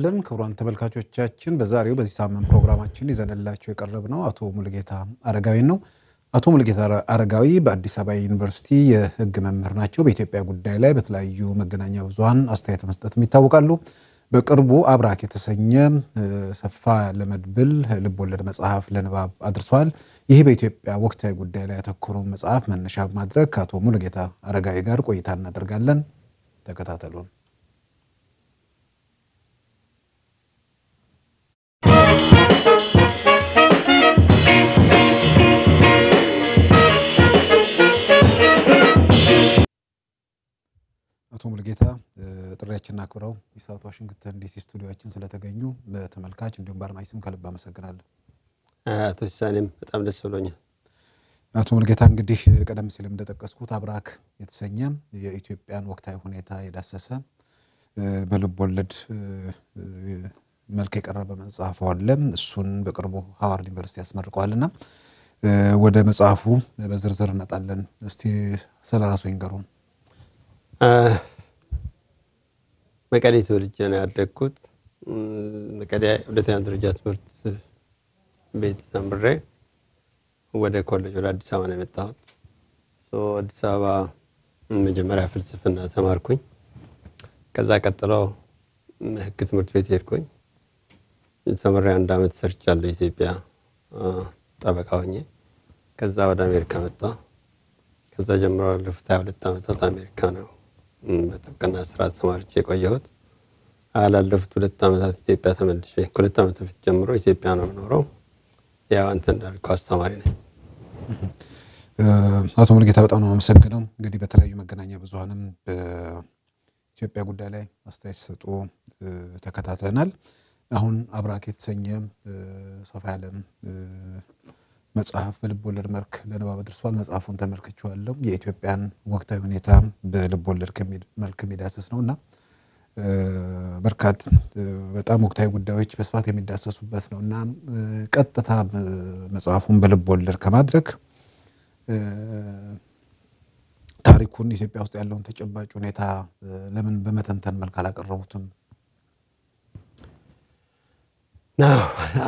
እናመሰግናለን። ክቡራን ተመልካቾቻችን በዛሬው በዚህ ሳምንት ፕሮግራማችን ይዘንላቸው የቀረብ ነው አቶ ሙልጌታ አረጋዊ ነው። አቶ ሙልጌታ አረጋዊ በአዲስ አበባ ዩኒቨርሲቲ የሕግ መምህር ናቸው። በኢትዮጵያ ጉዳይ ላይ በተለያዩ መገናኛ ብዙኃን አስተያየት መስጠትም ይታወቃሉ። በቅርቡ አብራክ የተሰኘ ሰፋ ለመድብል ልብወለድ መጽሐፍ ለንባብ አድርሷል። ይህ በኢትዮጵያ ወቅታዊ ጉዳይ ላይ ያተኮረውን መጽሐፍ መነሻ በማድረግ ከአቶ ሙሉጌታ አረጋዊ ጋር ቆይታ እናደርጋለን። ተከታተሉን። አቶ ሙልጌታ ጥሪያችንን አክብረው የሳውት ዋሽንግተን ዲሲ ስቱዲዮችን ስለተገኙ በተመልካች እንዲሁም በአድማጭ ስም ከልብ አመሰግናለሁ። አቶ ሲሳኔም በጣም ደስ ብሎኛል። አቶ ሙልጌታ እንግዲህ ቀደም ሲል እንደጠቀስኩት አብራክ የተሰኘ የኢትዮጵያን ወቅታዊ ሁኔታ የዳሰሰ በልብ ወለድ መልክ የቀረበ መጽሐፍ አለ። እሱን በቅርቡ ሀዋርድ ዩኒቨርሲቲ ያስመርቀዋልና ወደ መጽሐፉ በዝርዝር እንመጣለን እስቲ ስለ ራስዎ ይንገሩን። መቀሌ ተወልጄ ነው ያደግኩት። መቀሌ ሁለተኛ ደረጃ ትምህርት ቤት ተምሬ ወደ ኮሌጅ ወደ አዲስ አበባ ነው የመጣሁት። አዲስ አበባ መጀመሪያ ፍልስፍና ተማርኩኝ። ከዛ ቀጥሎ ህግ ትምህርት ቤት ሄድኩኝ። ተምሬ አንድ አመት ሰርቻለሁ ኢትዮጵያ ጠበቃ ሆኜ። ከዛ ወደ አሜሪካ መጣ። ከዛ ጀምሮ ላለፉት ሁለት አመታት አሜሪካ ነው በጥብቅና ስራ ተሰማርቼ የቆየሁት ላለፉት ሁለት ዓመታት ኢትዮጵያ ተመልሼ ከሁለት ዓመት በፊት ጀምሮ ኢትዮጵያ ነው የምኖረው። ያው አንተ እንዳልከው አስተማሪ ነኝ። አቶ ሙልጌታ በጣም ነው የማመሰግነው። እንግዲህ በተለያዩ መገናኛ ብዙሀንም በኢትዮጵያ ጉዳይ ላይ አስተያየት ሰጡ ተከታትለናል። አሁን አብራክ የተሰኘ ሰፋ ያለም መጽሐፍ በልቦወለድ መልክ ለንባብ ደርሷል። መጽሐፉን ተመልክቼዋለሁ። የኢትዮጵያን ወቅታዊ ሁኔታ በልቦወለድ መልክ የሚዳስስ ነው እና በርካት በጣም ወቅታዊ ጉዳዮች በስፋት የሚዳሰሱበት ነው እና ቀጥታ መጽሐፉን በልቦወለድ ከማድረግ ታሪኩን ኢትዮጵያ ውስጥ ያለውን ተጨባጭ ሁኔታ ለምን በመተንተን መልክ አላቀረቡትም?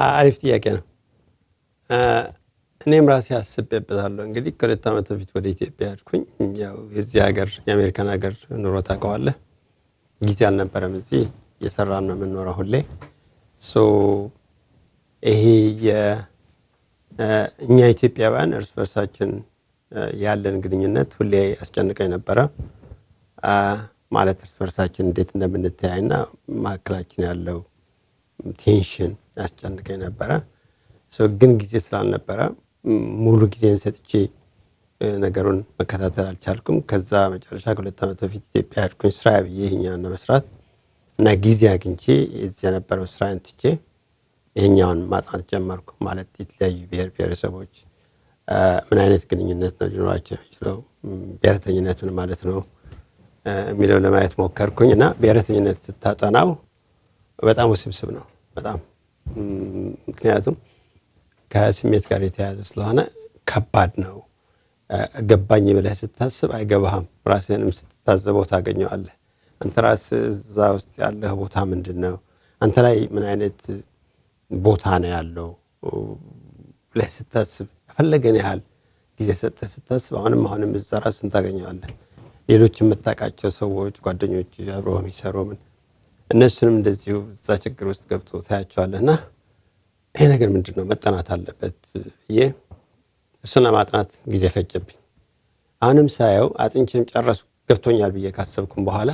አሪፍ ጥያቄ ነው። እኔም ራሴ አስቤበታለሁ። እንግዲህ ከሁለት ዓመት በፊት ወደ ኢትዮጵያ ያድኩኝ ያው የዚህ ሀገር የአሜሪካን ሀገር ኑሮ ታውቀዋለህ። ጊዜ አልነበረም እዚህ እየሰራን ነው የምንኖረው ሁሌ ይሄ እኛ ኢትዮጵያውያን እርስ በርሳችን ያለን ግንኙነት ሁሌ አስጨንቀኝ ነበረ። ማለት እርስ በርሳችን እንዴት እንደምንተያይና መካከላችን ያለው ቴንሽን ያስጨንቀኝ ነበረ ግን ጊዜ ስላልነበረ ሙሉ ጊዜን ሰጥቼ ነገሩን መከታተል አልቻልኩም። ከዛ መጨረሻ ከሁለት ዓመት በፊት ኢትዮጵያ ሄድኩኝ ስራ ብዬ ይህኛውን ለመስራት እና ጊዜ አግኝቼ እዚህ የነበረው ስራ እንትቼ ይህኛውን ማጥናት ጀመርኩ። ማለት የተለያዩ ብሔር ብሔረሰቦች ምን አይነት ግንኙነት ነው ሊኖራቸው የሚችለው፣ ብሔረተኝነት ምን ማለት ነው የሚለው ለማየት ሞከርኩኝ እና ብሔረተኝነት ስታጠናው በጣም ውስብስብ ነው በጣም ምክንያቱም ከስሜት ጋር የተያያዘ ስለሆነ ከባድ ነው። ገባኝ ብለህ ስታስብ አይገባህም። ራስህንም ስትታዘበው ታገኘዋለህ። አንተ ራስህ እዛ ውስጥ ያለህ ቦታ ምንድን ነው? አንተ ላይ ምን አይነት ቦታ ነው ያለው ብለህ ስታስብ የፈለገን ያህል ጊዜ ሰጥተህ ስታስብ አሁንም አሁንም እዛ ራስህን ታገኘዋለህ። ሌሎች የምታውቃቸው ሰዎች፣ ጓደኞች፣ አብረው የሚሰሩ ምን እነሱንም እንደዚሁ እዛ ችግር ውስጥ ገብቶ ታያቸዋለህና ይሄ ነገር ምንድን ነው መጠናት አለበት ብዬ እሱን ለማጥናት ጊዜ ፈጀብኝ። አሁንም ሳየው አጥንቼም ጨረሱ ገብቶኛል ብዬ ካሰብኩም በኋላ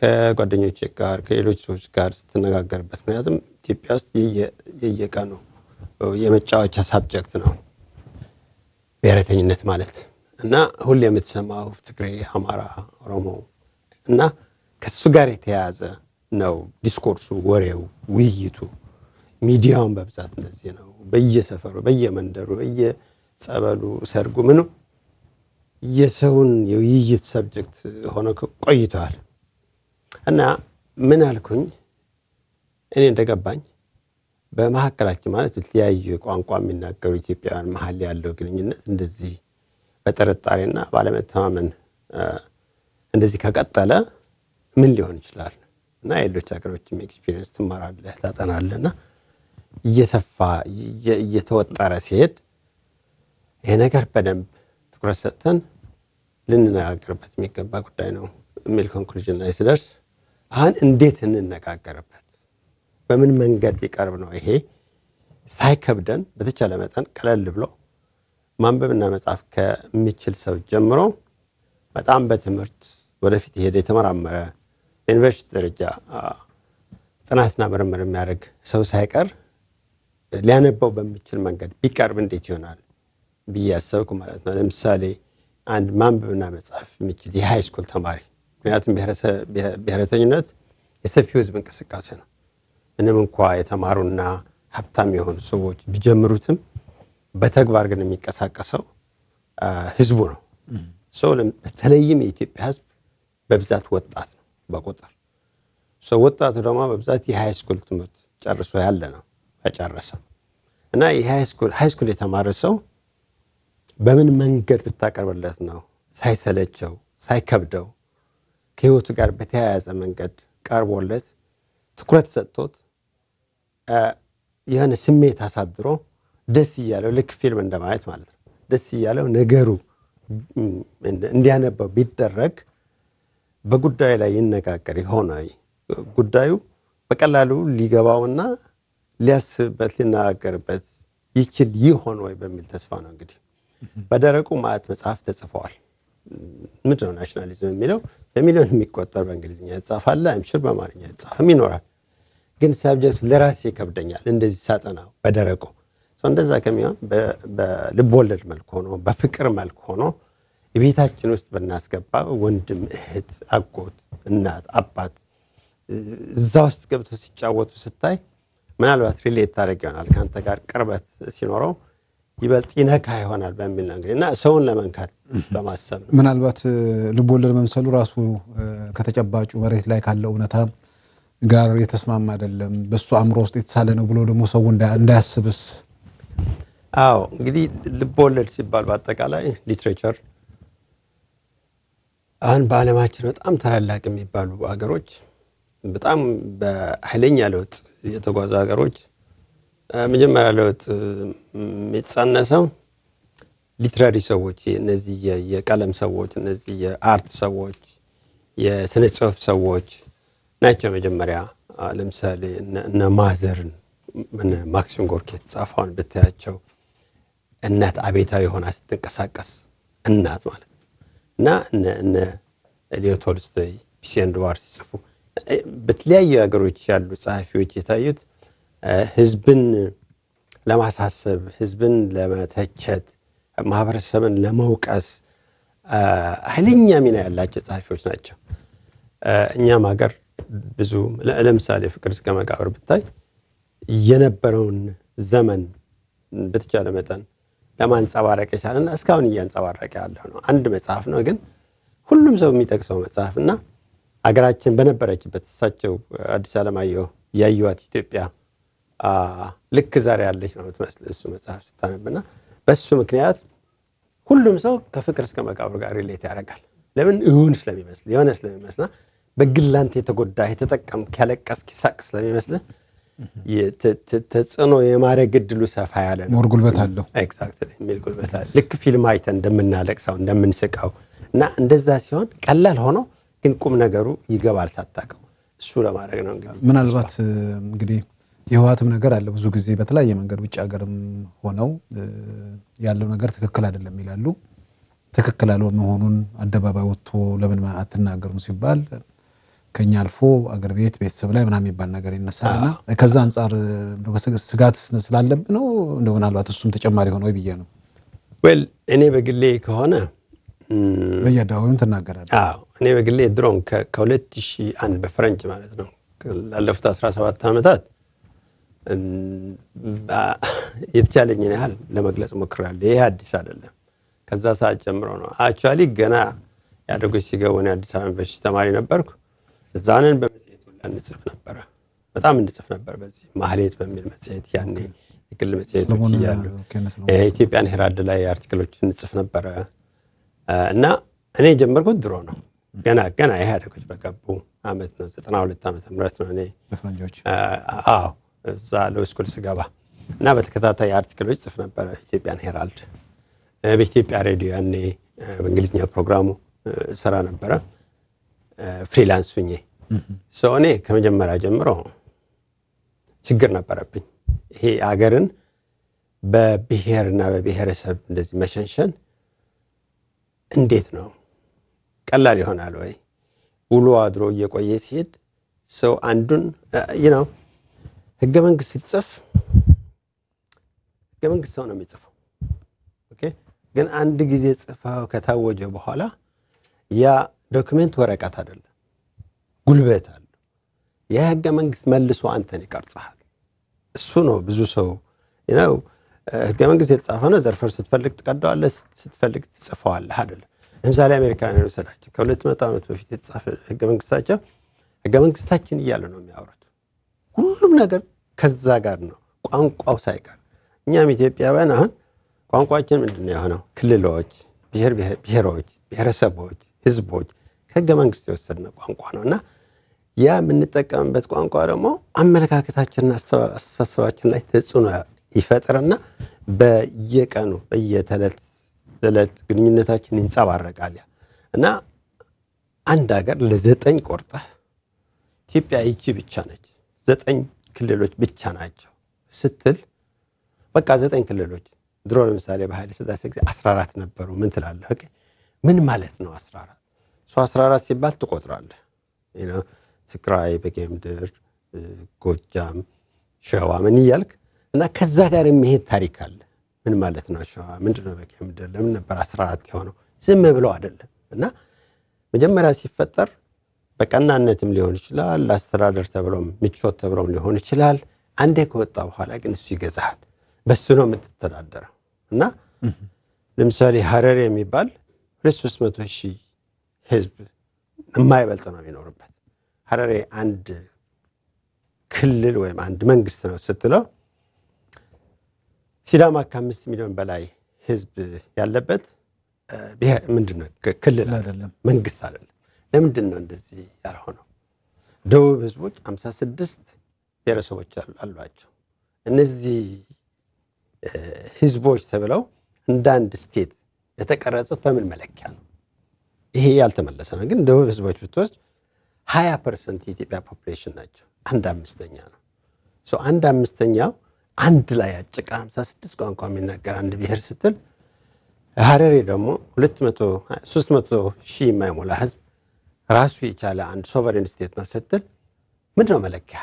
ከጓደኞች ጋር ከሌሎች ሰዎች ጋር ስትነጋገርበት፣ ምክንያቱም ኢትዮጵያ ውስጥ የየቀኑ የመጫወቻ ሳብጀክት ነው ብሔረተኝነት ማለት እና ሁሌ የምትሰማው ትግሬ፣ አማራ፣ ኦሮሞ እና ከሱ ጋር የተያያዘ ነው ዲስኮርሱ፣ ወሬው፣ ውይይቱ ሚዲያውን በብዛት እንደዚህ ነው። በየሰፈሩ፣ በየመንደሩ፣ በየጸበሉ፣ ሰርጉ፣ ምኑ የሰውን የውይይት ሰብጀክት ሆኖ ቆይተዋል። እና ምን አልኩኝ እኔ እንደገባኝ በመካከላችን ማለት በተለያዩ ቋንቋ የሚናገሩ ኢትዮጵያውያን መሀል ያለው ግንኙነት እንደዚህ በጥርጣሬና ባለመተማመን እንደዚህ ከቀጠለ ምን ሊሆን ይችላል? እና የሌሎች ሀገሮችም ኤክስፒሪየንስ ትማራለህ ታጠናለህ እና እየሰፋ እየተወጠረ ሲሄድ ይሄ ነገር በደንብ ትኩረት ሰጥተን ልንነጋገርበት የሚገባ ጉዳይ ነው የሚል ኮንክሉዥን ላይ ስደርስ አሁን እንዴት እንነጋገርበት፣ በምን መንገድ ቢቀርብ ነው ይሄ ሳይከብደን በተቻለ መጠን ቀለል ብሎ ማንበብና መጻፍ ከሚችል ሰው ጀምሮ በጣም በትምህርት ወደፊት የሄደ የተመራመረ ዩኒቨርሲቲ ደረጃ ጥናትና ምርምር የሚያደርግ ሰው ሳይቀር ሊያነባው በሚችል መንገድ ቢቀርብ እንዴት ይሆናል ብዬ ያሰብኩ ማለት ነው። ለምሳሌ አንድ ማንበብና መጻፍ የሚችል የሃይ ስኩል ተማሪ ምክንያቱም ብሔረተኝነት የሰፊው ሕዝብ እንቅስቃሴ ነው። ምንም እንኳ የተማሩና ሀብታም የሆኑ ሰዎች ቢጀምሩትም በተግባር ግን የሚንቀሳቀሰው ሕዝቡ ነው። ሰው በተለይም የኢትዮጵያ ሕዝብ በብዛት ወጣት ነው በቁጥር ሰው ወጣቱ ደግሞ በብዛት የሃይ ስኩል ትምህርት ጨርሶ ያለ ነው። ተጨረሰ እና ሃይስኩል የተማረ ሰው በምን መንገድ ብታቀርብለት ነው ሳይሰለቸው ሳይከብደው ከህይወቱ ጋር በተያያዘ መንገድ ቀርቦለት ትኩረት ሰጥቶት የሆነ ስሜት አሳድሮ ደስ እያለው ልክ ፊልም እንደማየት ማለት ነው ደስ እያለው ነገሩ እንዲያነበው ቢደረግ በጉዳዩ ላይ ይነጋገር የሆነ ጉዳዩ በቀላሉ ሊገባውና ሊያስብበት ሊነጋገርበት ይችል ይሆን ወይ በሚል ተስፋ ነው። እንግዲህ በደረቁ ማዕት መጽሐፍ ተጽፈዋል። ምንድን ነው ናሽናሊዝም የሚለው በሚሊዮን የሚቆጠር በእንግሊዝኛ ይጻፋል፣ አይምሽር በአማርኛ ይጻፍም ይኖራል። ግን ሰብጀክቱ ለራሴ ይከብደኛል እንደዚህ ሳጠና በደረቁ እንደዛ ከሚሆን በልቦወለድ መልክ ሆኖ በፍቅር መልክ ሆኖ የቤታችን ውስጥ ብናስገባ ወንድም፣ እህት፣ አጎት፣ እናት፣ አባት እዛ ውስጥ ገብቶ ሲጫወቱ ስታይ ምናልባት ሪሌት ታደረግ ይሆናል ከአንተ ጋር ቅርበት ሲኖረው ይበልጥ ይነካ ይሆናል በሚል ነው እንግዲህ እና ሰውን ለመንካት በማሰብ ነው። ምናልባት ልቦለድ መምሰሉ ራሱ ከተጨባጩ መሬት ላይ ካለ እውነታ ጋር የተስማማ አይደለም፣ በሱ አእምሮ ውስጥ የተሳለ ነው ብሎ ደግሞ ሰው እንዳያስብስ። አዎ እንግዲህ ልቦለድ ሲባል በአጠቃላይ ሊትሬቸር አሁን በዓለማችን በጣም ታላላቅ የሚባሉ አገሮች በጣም በኃይለኛ ለውጥ የተጓዙ ሀገሮች መጀመሪያ ለውጥ የተጻነሰው ሊትራሪ ሰዎች እነዚህ የቀለም ሰዎች፣ እነዚህ የአርት ሰዎች፣ የስነ ጽሁፍ ሰዎች ናቸው። መጀመሪያ ለምሳሌ እነ ማዘርን ማክሲም ጎርኪ የተጻፈውን ብታያቸው እናት አቤታዊ ሆና ስትንቀሳቀስ እናት ማለት ነው እና እነ ሊዮ ቶልስቶይ ፒሴንድዋር ሲጽፉ በተለያዩ ሀገሮች ያሉ ጸሐፊዎች የታዩት ህዝብን ለማሳሰብ፣ ህዝብን ለመተቸት፣ ማህበረሰብን ለመውቀስ ኃይለኛ ሚና ያላቸው ጸሐፊዎች ናቸው። እኛም ሀገር ብዙ ለምሳሌ ፍቅር እስከ መቃብር ብታይ የነበረውን ዘመን በተቻለ መጠን ለማንጸባረቅ የቻለና እስካሁን እያንጸባረቀ ያለው ነው። አንድ መጽሐፍ ነው፣ ግን ሁሉም ሰው የሚጠቅሰው መጽሐፍ እና አገራችን በነበረችበት እሳቸው አዲስ አለማየሁ ያዩዋት ኢትዮጵያ ልክ ዛሬ ያለች ነው የምትመስል እሱ መጽሐፍ ስታነብና በሱ ምክንያት ሁሉም ሰው ከፍቅር እስከ መቃብር ጋር ሌት ያደርጋል። ለምን እውን ስለሚመስል የሆነ ስለሚመስልና በግላንት የተጎዳ የተጠቀም ያለቀስ ኪሳቅ ስለሚመስል ተጽዕኖ የማድረግ እድሉ ሰፋ ያለ ነው። ሞር ጉልበት አለው የሚል ጉልበት አለ። ልክ ፊልም አይተን እንደምናለቅሰው እንደምንስቀው እና እንደዛ ሲሆን ቀላል ሆነው ግን ቁም ነገሩ ይገባል ሳታቀው እሱ ለማድረግ ነው እንግዲህ ምናልባት እንግዲህ የህወሓትም ነገር አለ። ብዙ ጊዜ በተለያየ መንገድ ውጭ ሀገርም ሆነው ያለው ነገር ትክክል አይደለም ይላሉ። ትክክል አለ መሆኑን አደባባይ ወጥቶ ለምን አትናገሩም ሲባል ከኛ አልፎ አገር ቤት ቤተሰብ ላይ ምናም የሚባል ነገር ይነሳልና ከዛ አንጻር ስጋት ስላለብ ነው እንደ ምናልባት እሱም ተጨማሪ ሆነ ወይ ብዬ ነው። ወል እኔ በግሌ ከሆነ በየአደባባዩም ትናገራለህ? እኔ በግሌ ድሮም ከ2001 በፈረንጅ ማለት ነው ላለፉት 17 ዓመታት የተቻለኝን ያህል ለመግለጽ ሞክሬያለሁ። ይሄ አዲስ አይደለም፣ ከዛ ሰዓት ጀምሮ ነው። አክቹዋሊ ገና ያደጎች ሲገቡን የአዲስ አበባ ዩኒቨርሲቲ ተማሪ ነበርኩ። እዛንን በመጽሔት ሁላ እንጽፍ ነበረ፣ በጣም እንጽፍ ነበር። በዚህ ማህሌት በሚል መጽሔት ያኔ የግል መጽሔቶች እያሉ ኢትዮጵያን ሄራልድ ላይ አርቲክሎችን እንጽፍ ነበረ። እና እኔ የጀመርኩት ድሮ ነው። ገና ገና ኢህአዴጎች በገቡ አመት ነው። ዘጠና ሁለት ዓመተ ምህረት ነው እኔ አዎ እዛ ሎ ስኩል ስገባ እና በተከታታይ አርቲክሎች ጽፍ ነበረ። ኢትዮጵያን ሄራልድ፣ በኢትዮጵያ ሬዲዮ ያኔ በእንግሊዝኛ ፕሮግራሙ ስራ ነበረ። ፍሪላንስ ሁኜ ሰው እኔ ከመጀመሪያ ጀምሮ ችግር ነበረብኝ። ይሄ አገርን በብሔርና በብሔረሰብ እንደዚህ መሸንሸን እንዴት ነው ቀላል ይሆናል ወይ? ውሎ አድሮ እየቆየ ሲሄድ ሰው አንዱን ነው። ህገ መንግስት ሲጽፍ ህገ መንግስት ሰው ነው የሚጽፈው። ግን አንድ ጊዜ ጽፈው ከታወጀ በኋላ ያ ዶክመንት ወረቀት አይደለም፣ ጉልበት አለው። ያ ህገ መንግስት መልሶ አንተን ይቀርጽሃል። እሱ ነው ብዙ ሰው ነው ህገ መንግስት የተጻፈ ነው። ዘርፈር ስትፈልግ ትቀደዋለህ፣ ስትፈልግ ትጽፈዋለህ አይደለም። ለምሳሌ አሜሪካውያን ውሰዳቸው። ከሁለት መቶ ዓመት በፊት የተጻፈ ህገ መንግስታቸው ህገ መንግስታችን እያሉ ነው የሚያወሩት። ሁሉም ነገር ከዛ ጋር ነው፣ ቋንቋው ሳይቀር። እኛም ኢትዮጵያውያን አሁን ቋንቋችን ምንድን ነው የሆነው? ክልሎች፣ ብሔሮች፣ ብሔረሰቦች፣ ህዝቦች ከህገ መንግስት የወሰድነው ቋንቋ ነው እና ያ የምንጠቀምበት ቋንቋ ደግሞ አመለካከታችንና አስተሳሰባችን ላይ ተጽዕኖ ይፈጥርና በየቀኑ በየተለት ዕለት ግንኙነታችን ይንጸባረቃል። እና አንድ ሀገር ለዘጠኝ ቆርጠህ ኢትዮጵያ ይቺ ብቻ ነች፣ ዘጠኝ ክልሎች ብቻ ናቸው ስትል በቃ ዘጠኝ ክልሎች ድሮ ለምሳሌ በኃይለ ሥላሴ ጊዜ 14 ነበሩ። ምን ትላለህ? ምን ማለት ነው 14? እሱ 14 ሲባል ትቆጥራለህ። ትግራይ፣ በጌምድር፣ ጎጃም፣ ሸዋ ምን እያልክ እና ከዛ ጋር የሚሄድ ታሪክ አለ። ምን ማለት ነው? ሸዋ ምንድነው? በቂ ምድር ለምን ነበር 14 የሆነው? ዝም ብለው አይደለም እና መጀመሪያ ሲፈጠር በቀናነትም ሊሆን ይችላል፣ ለአስተዳደር ተብሎም ምቾት ተብሎም ሊሆን ይችላል። አንዴ ከወጣ በኋላ ግን እሱ ይገዛሃል፣ በሱ ነው የምትተዳደረው እና ለምሳሌ ሀረር የሚባል ሁለት ሶስት መቶ ሺህ ህዝብ የማይበልጥ ነው የሚኖርበት። ሀረሬ አንድ ክልል ወይም አንድ መንግስት ነው ስትለው ሲዳማ ከአምስት ሚሊዮን በላይ ህዝብ ያለበት ምንድን ነው? ክልል አይደለም፣ መንግስት አይደለም። ለምንድን ነው እንደዚህ ያልሆነው? ደቡብ ህዝቦች አምሳ ስድስት ብሔረሰቦች አሏቸው። እነዚህ ህዝቦች ተብለው እንደ አንድ ስቴት የተቀረጹት በምን መለኪያ ነው? ይሄ ያልተመለሰ ነው። ግን ደቡብ ህዝቦች ብትወስድ ሀያ ፐርሰንት የኢትዮጵያ ፖፕሌሽን ናቸው። አንድ አምስተኛ ነው። አንድ አምስተኛው አንድ ላይ አጭቃ 56 ቋንቋ የሚናገር አንድ ብሔር ስትል ሀረሬ ደግሞ 300 ሺህ የማይሞላ ህዝብ ራሱ የቻለ አንድ ሶቨሬን ስቴት ነው ስትል ምንድን ነው መለኪያ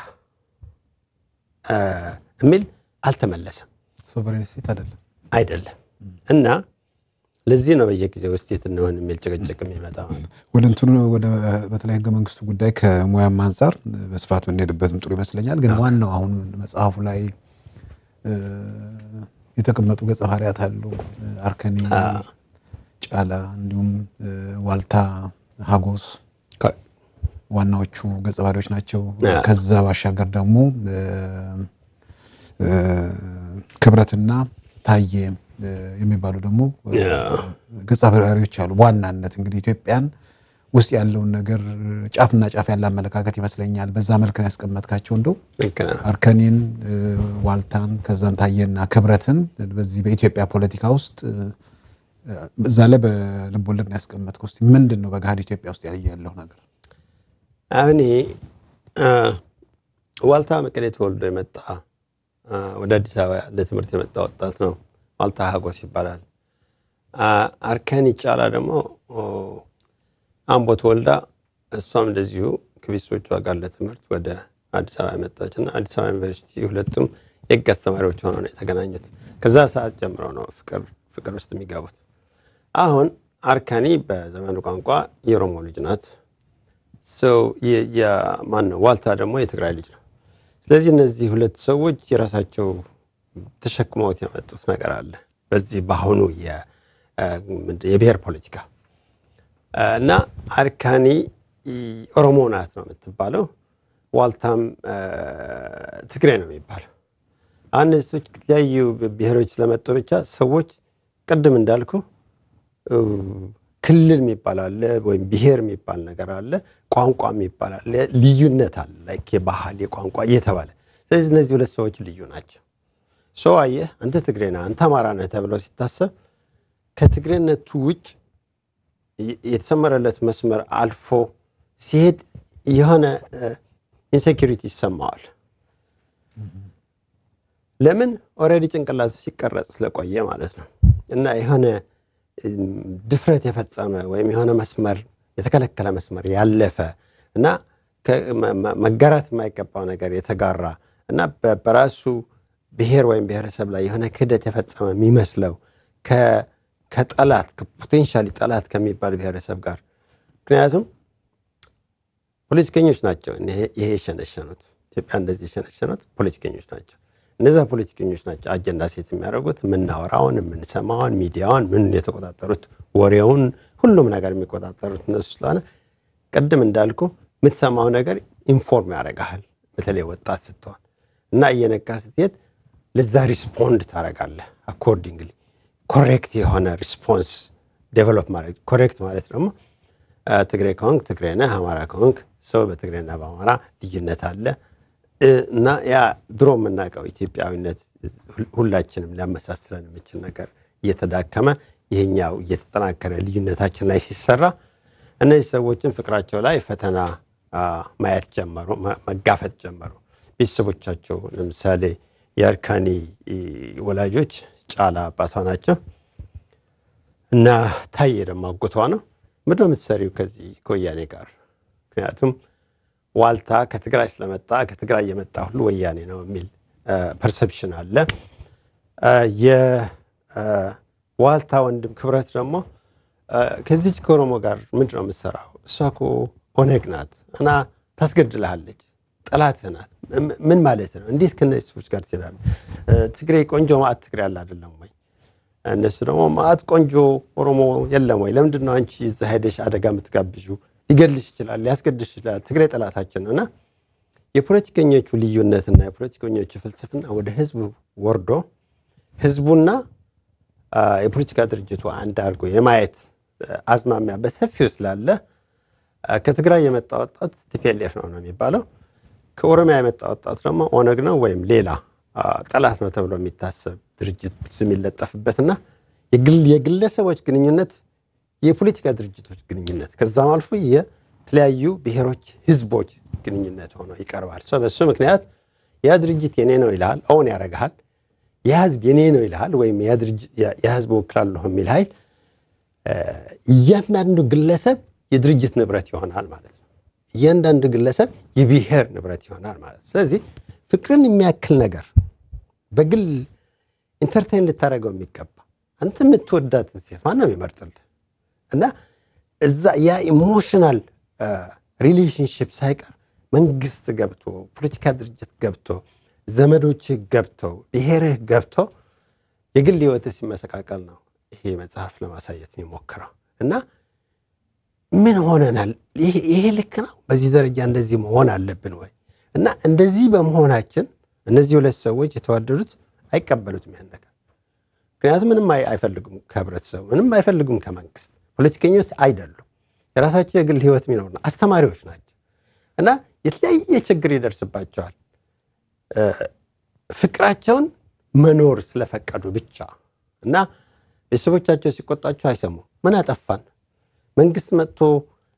የሚል አልተመለሰም። ሶቨሬን ስቴት አይደለም አይደለም። እና ለዚህ ነው በየጊዜው ስቴት እንሆን የሚል ጭቅጭቅ የሚመጣ ወደ እንትኑ ወደ በተለይ ህገ መንግስቱ ጉዳይ ከሙያም አንጻር በስፋት የምንሄድበትም ጥሩ ይመስለኛል። ግን ዋናው አሁን መጽሐፉ ላይ የተቀመጡ ገጸ ባህሪያት አሉ። አርከኔ፣ ጫላ እንዲሁም ዋልታ፣ ሀጎስ ዋናዎቹ ገጸ ባህሪዎች ናቸው። ከዛ ባሻገር ደግሞ ክብረትና ታዬ የሚባሉ ደግሞ ገጸ ባህሪዎች አሉ። በዋናነት እንግዲህ ኢትዮጵያን ውስጥ ያለውን ነገር ጫፍና ጫፍ ያለ አመለካከት ይመስለኛል። በዛ መልክ ነው ያስቀመጥካቸው። እንደው አርከኔን፣ ዋልታን ከዛም ታየና ክብረትን በዚህ በኢትዮጵያ ፖለቲካ ውስጥ እዛ ላይ በልቦለድ ያስቀመጥከ ውስጥ ምንድን ነው በገሃድ ኢትዮጵያ ውስጥ ያለ ያለው ነገር? እኔ ዋልታ መቀሌ ተወልዶ የመጣ ወደ አዲስ አበባ ለትምህርት የመጣ ወጣት ነው። ዋልታ ሀጎስ ይባላል። አርከን ይጫላ ደግሞ አምቦ ተወልዳ እሷም እንደዚሁ ከቤተሰቦቿ ጋር ለትምህርት ወደ አዲስ አበባ እና አዲስ አበባ ዩኒቨርሲቲ ሁለቱም የህግ አስተማሪዎች ሆነው ነው የተገናኙት። ከዛ ሰዓት ጀምረው ነው ፍቅር ውስጥ የሚገቡት። አሁን አርካኒ በዘመኑ ቋንቋ የኦሮሞ ልጅ ናት። ማን ነው ዋልታ ደግሞ የትግራይ ልጅ ነው። ስለዚህ እነዚህ ሁለት ሰዎች የራሳቸው ተሸክመውት የመጡት ነገር አለ በዚህ በአሁኑ የብሔር ፖለቲካ እና አርካኒ ኦሮሞ ናት ነው የምትባለው። ዋልታም ትግሬ ነው የሚባለው። አንድ ህዝቦች የተለያዩ ብሔሮች ስለመጡ ብቻ ሰዎች ቅድም እንዳልኩ ክልል የሚባል አለ ወይም ብሔር የሚባል ነገር አለ፣ ቋንቋ የሚባል አለ፣ ልዩነት አለ። ላይክ የባህል የቋንቋ እየተባለ ስለዚህ እነዚህ ሁለት ሰዎች ልዩ ናቸው። ሰው አየህ አንተ ትግሬ ነህ አንተ አማራ ነህ ተብለው ሲታሰብ ከትግሬነቱ ውጭ የተሰመረለት መስመር አልፎ ሲሄድ የሆነ ኢንሴኪሪቲ ይሰማዋል። ለምን ኦልሬዲ ጭንቅላቱ ሲቀረጽ ስለቆየ ማለት ነው። እና የሆነ ድፍረት የፈጸመ ወይም የሆነ መስመር የተከለከለ መስመር ያለፈ እና መጋራት የማይገባው ነገር የተጋራ እና በራሱ ብሔር ወይም ብሔረሰብ ላይ የሆነ ክህደት የፈጸመ የሚመስለው ከጠላት ፖቴንሻሊ ጠላት ከሚባል ብሔረሰብ ጋር ምክንያቱም ፖለቲከኞች ናቸው። ይሄ የሸነሸኑት ኢትዮጵያ እንደዚህ የሸነሸኑት ፖለቲከኞች ናቸው። እነዚ ፖለቲከኞች ናቸው አጀንዳ ሴት የሚያደርጉት የምናወራውን፣ የምንሰማውን፣ ሚዲያውን ምን የተቆጣጠሩት ወሬውን፣ ሁሉም ነገር የሚቆጣጠሩት እነሱ ስለሆነ ቅድም እንዳልኩ የምትሰማው ነገር ኢንፎርም ያደርግሃል። በተለይ ወጣት ስትሆን እና እየነቃ ስትሄድ ለዛ ሪስፖንድ ታደርጋለህ አኮርዲንግሊ ኮሬክት የሆነ ሪስፖንስ ዴቨሎፕ ማድረግ። ኮሬክት ማለት ደግሞ ትግሬ ከሆንክ ትግሬ ነህ፣ አማራ ከሆንክ ሰው በትግሬና በአማራ ልዩነት አለ እና ያ ድሮ የምናውቀው ኢትዮጵያዊነት ሁላችንም ሊያመሳስለን የምችል ነገር እየተዳከመ ይህኛው እየተጠናከረ ልዩነታችን ላይ ሲሰራ እነዚህ ሰዎችን ፍቅራቸው ላይ ፈተና ማየት ጀመሩ፣ መጋፈጥ ጀመሩ። ቤተሰቦቻቸው ለምሳሌ የአርካኒ ወላጆች ጫላ አባቷ ናቸው እና ታዬ ደግሞ አጎቷ ነው። ምንድን ነው የምትሰሪው ከዚህ ከወያኔ ጋር? ምክንያቱም ዋልታ ከትግራይ ስለመጣ ከትግራይ የመጣ ሁሉ ወያኔ ነው የሚል ፐርሰፕሽን አለ። የዋልታ ወንድም ክብረት ደግሞ ከዚች ከኦሮሞ ጋር ምንድ ነው የምትሰራው? እሷ እኮ ኦነግ ናት እና ታስገድልሃለች፣ ጠላትህ ናት ምን ማለት ነው? እንዴት ከነዚህ ሰዎች ጋር ትሄዳለህ? ትግሬ ቆንጆ ማአት ትግሬ አለ አይደለም ወይ? እነሱ ደግሞ ማአት ቆንጆ ኦሮሞ የለም ወይ? ለምንድን ነው አንቺ እዛ ሄደሽ አደጋ የምትጋብዡ? ሊገልሽ ይችላል፣ ሊያስገድሽ ይችላል። ትግሬ ጠላታችን እና የፖለቲከኞቹ ልዩነትና የፖለቲከኞቹ ፍልስፍና ወደ ህዝብ ወርዶ ህዝቡና የፖለቲካ ድርጅቱ አንድ አድርጎ የማየት አዝማሚያ በሰፊው ስላለ ከትግራይ የመጣ ወጣት ቲፒኤልኤፍ ነው ነው የሚባለው ከኦሮሚያ የመጣ ወጣት ደግሞ ኦነግ ነው ወይም ሌላ ጠላት ነው ተብሎ የሚታሰብ ድርጅት ስም ይለጠፍበትና የግለሰቦች ግንኙነት የፖለቲካ ድርጅቶች ግንኙነት ከዛም አልፎ የተለያዩ ብሔሮች፣ ህዝቦች ግንኙነት ሆኖ ይቀርባል። በሱ ምክንያት ያ ድርጅት የኔ ነው ይልሃል፣ እውን ያደርግሃል። ያ ህዝብ የኔ ነው ይልሃል፣ ወይም ያ ህዝብ ወክላለሁ የሚል ኃይል እያንዳንዱ ግለሰብ የድርጅት ንብረት ይሆናል ማለት ነው። እያንዳንዱ ግለሰብ የብሔር ንብረት ይሆናል ማለት ነው። ስለዚህ ፍቅርን የሚያክል ነገር በግል ኢንተርቴን እንድታደረገው የሚገባ አንተ የምትወዳት ሴት ማንም ይመርጥልህ እና እዛ ያ ኢሞሽናል ሪሌሽንሽፕ ሳይቀር መንግስት ገብቶ ፖለቲካ ድርጅት ገብቶ ዘመዶችህ ገብተው ብሔርህ ገብቶ የግል ህይወት ሲመሰቃቀል ነው ይሄ መጽሐፍ ለማሳየት የሚሞክረው እና ምን ሆነናል? ይሄ ልክ ነው? በዚህ ደረጃ እንደዚህ መሆን አለብን ወይ? እና እንደዚህ በመሆናችን እነዚህ ሁለት ሰዎች የተዋደዱት አይቀበሉትም ያን ነገር። ምክንያቱም ምንም አይፈልጉም ከህብረተሰቡ፣ ምንም አይፈልጉም ከመንግስት። ፖለቲከኞች አይደሉም፣ የራሳቸው የግል ህይወት የሚኖር ነው። አስተማሪዎች ናቸው እና የተለያየ ችግር ይደርስባቸዋል። ፍቅራቸውን መኖር ስለፈቀዱ ብቻ እና ቤተሰቦቻቸው ሲቆጣቸው አይሰሙ። ምን አጠፋን መንግስት መጥቶ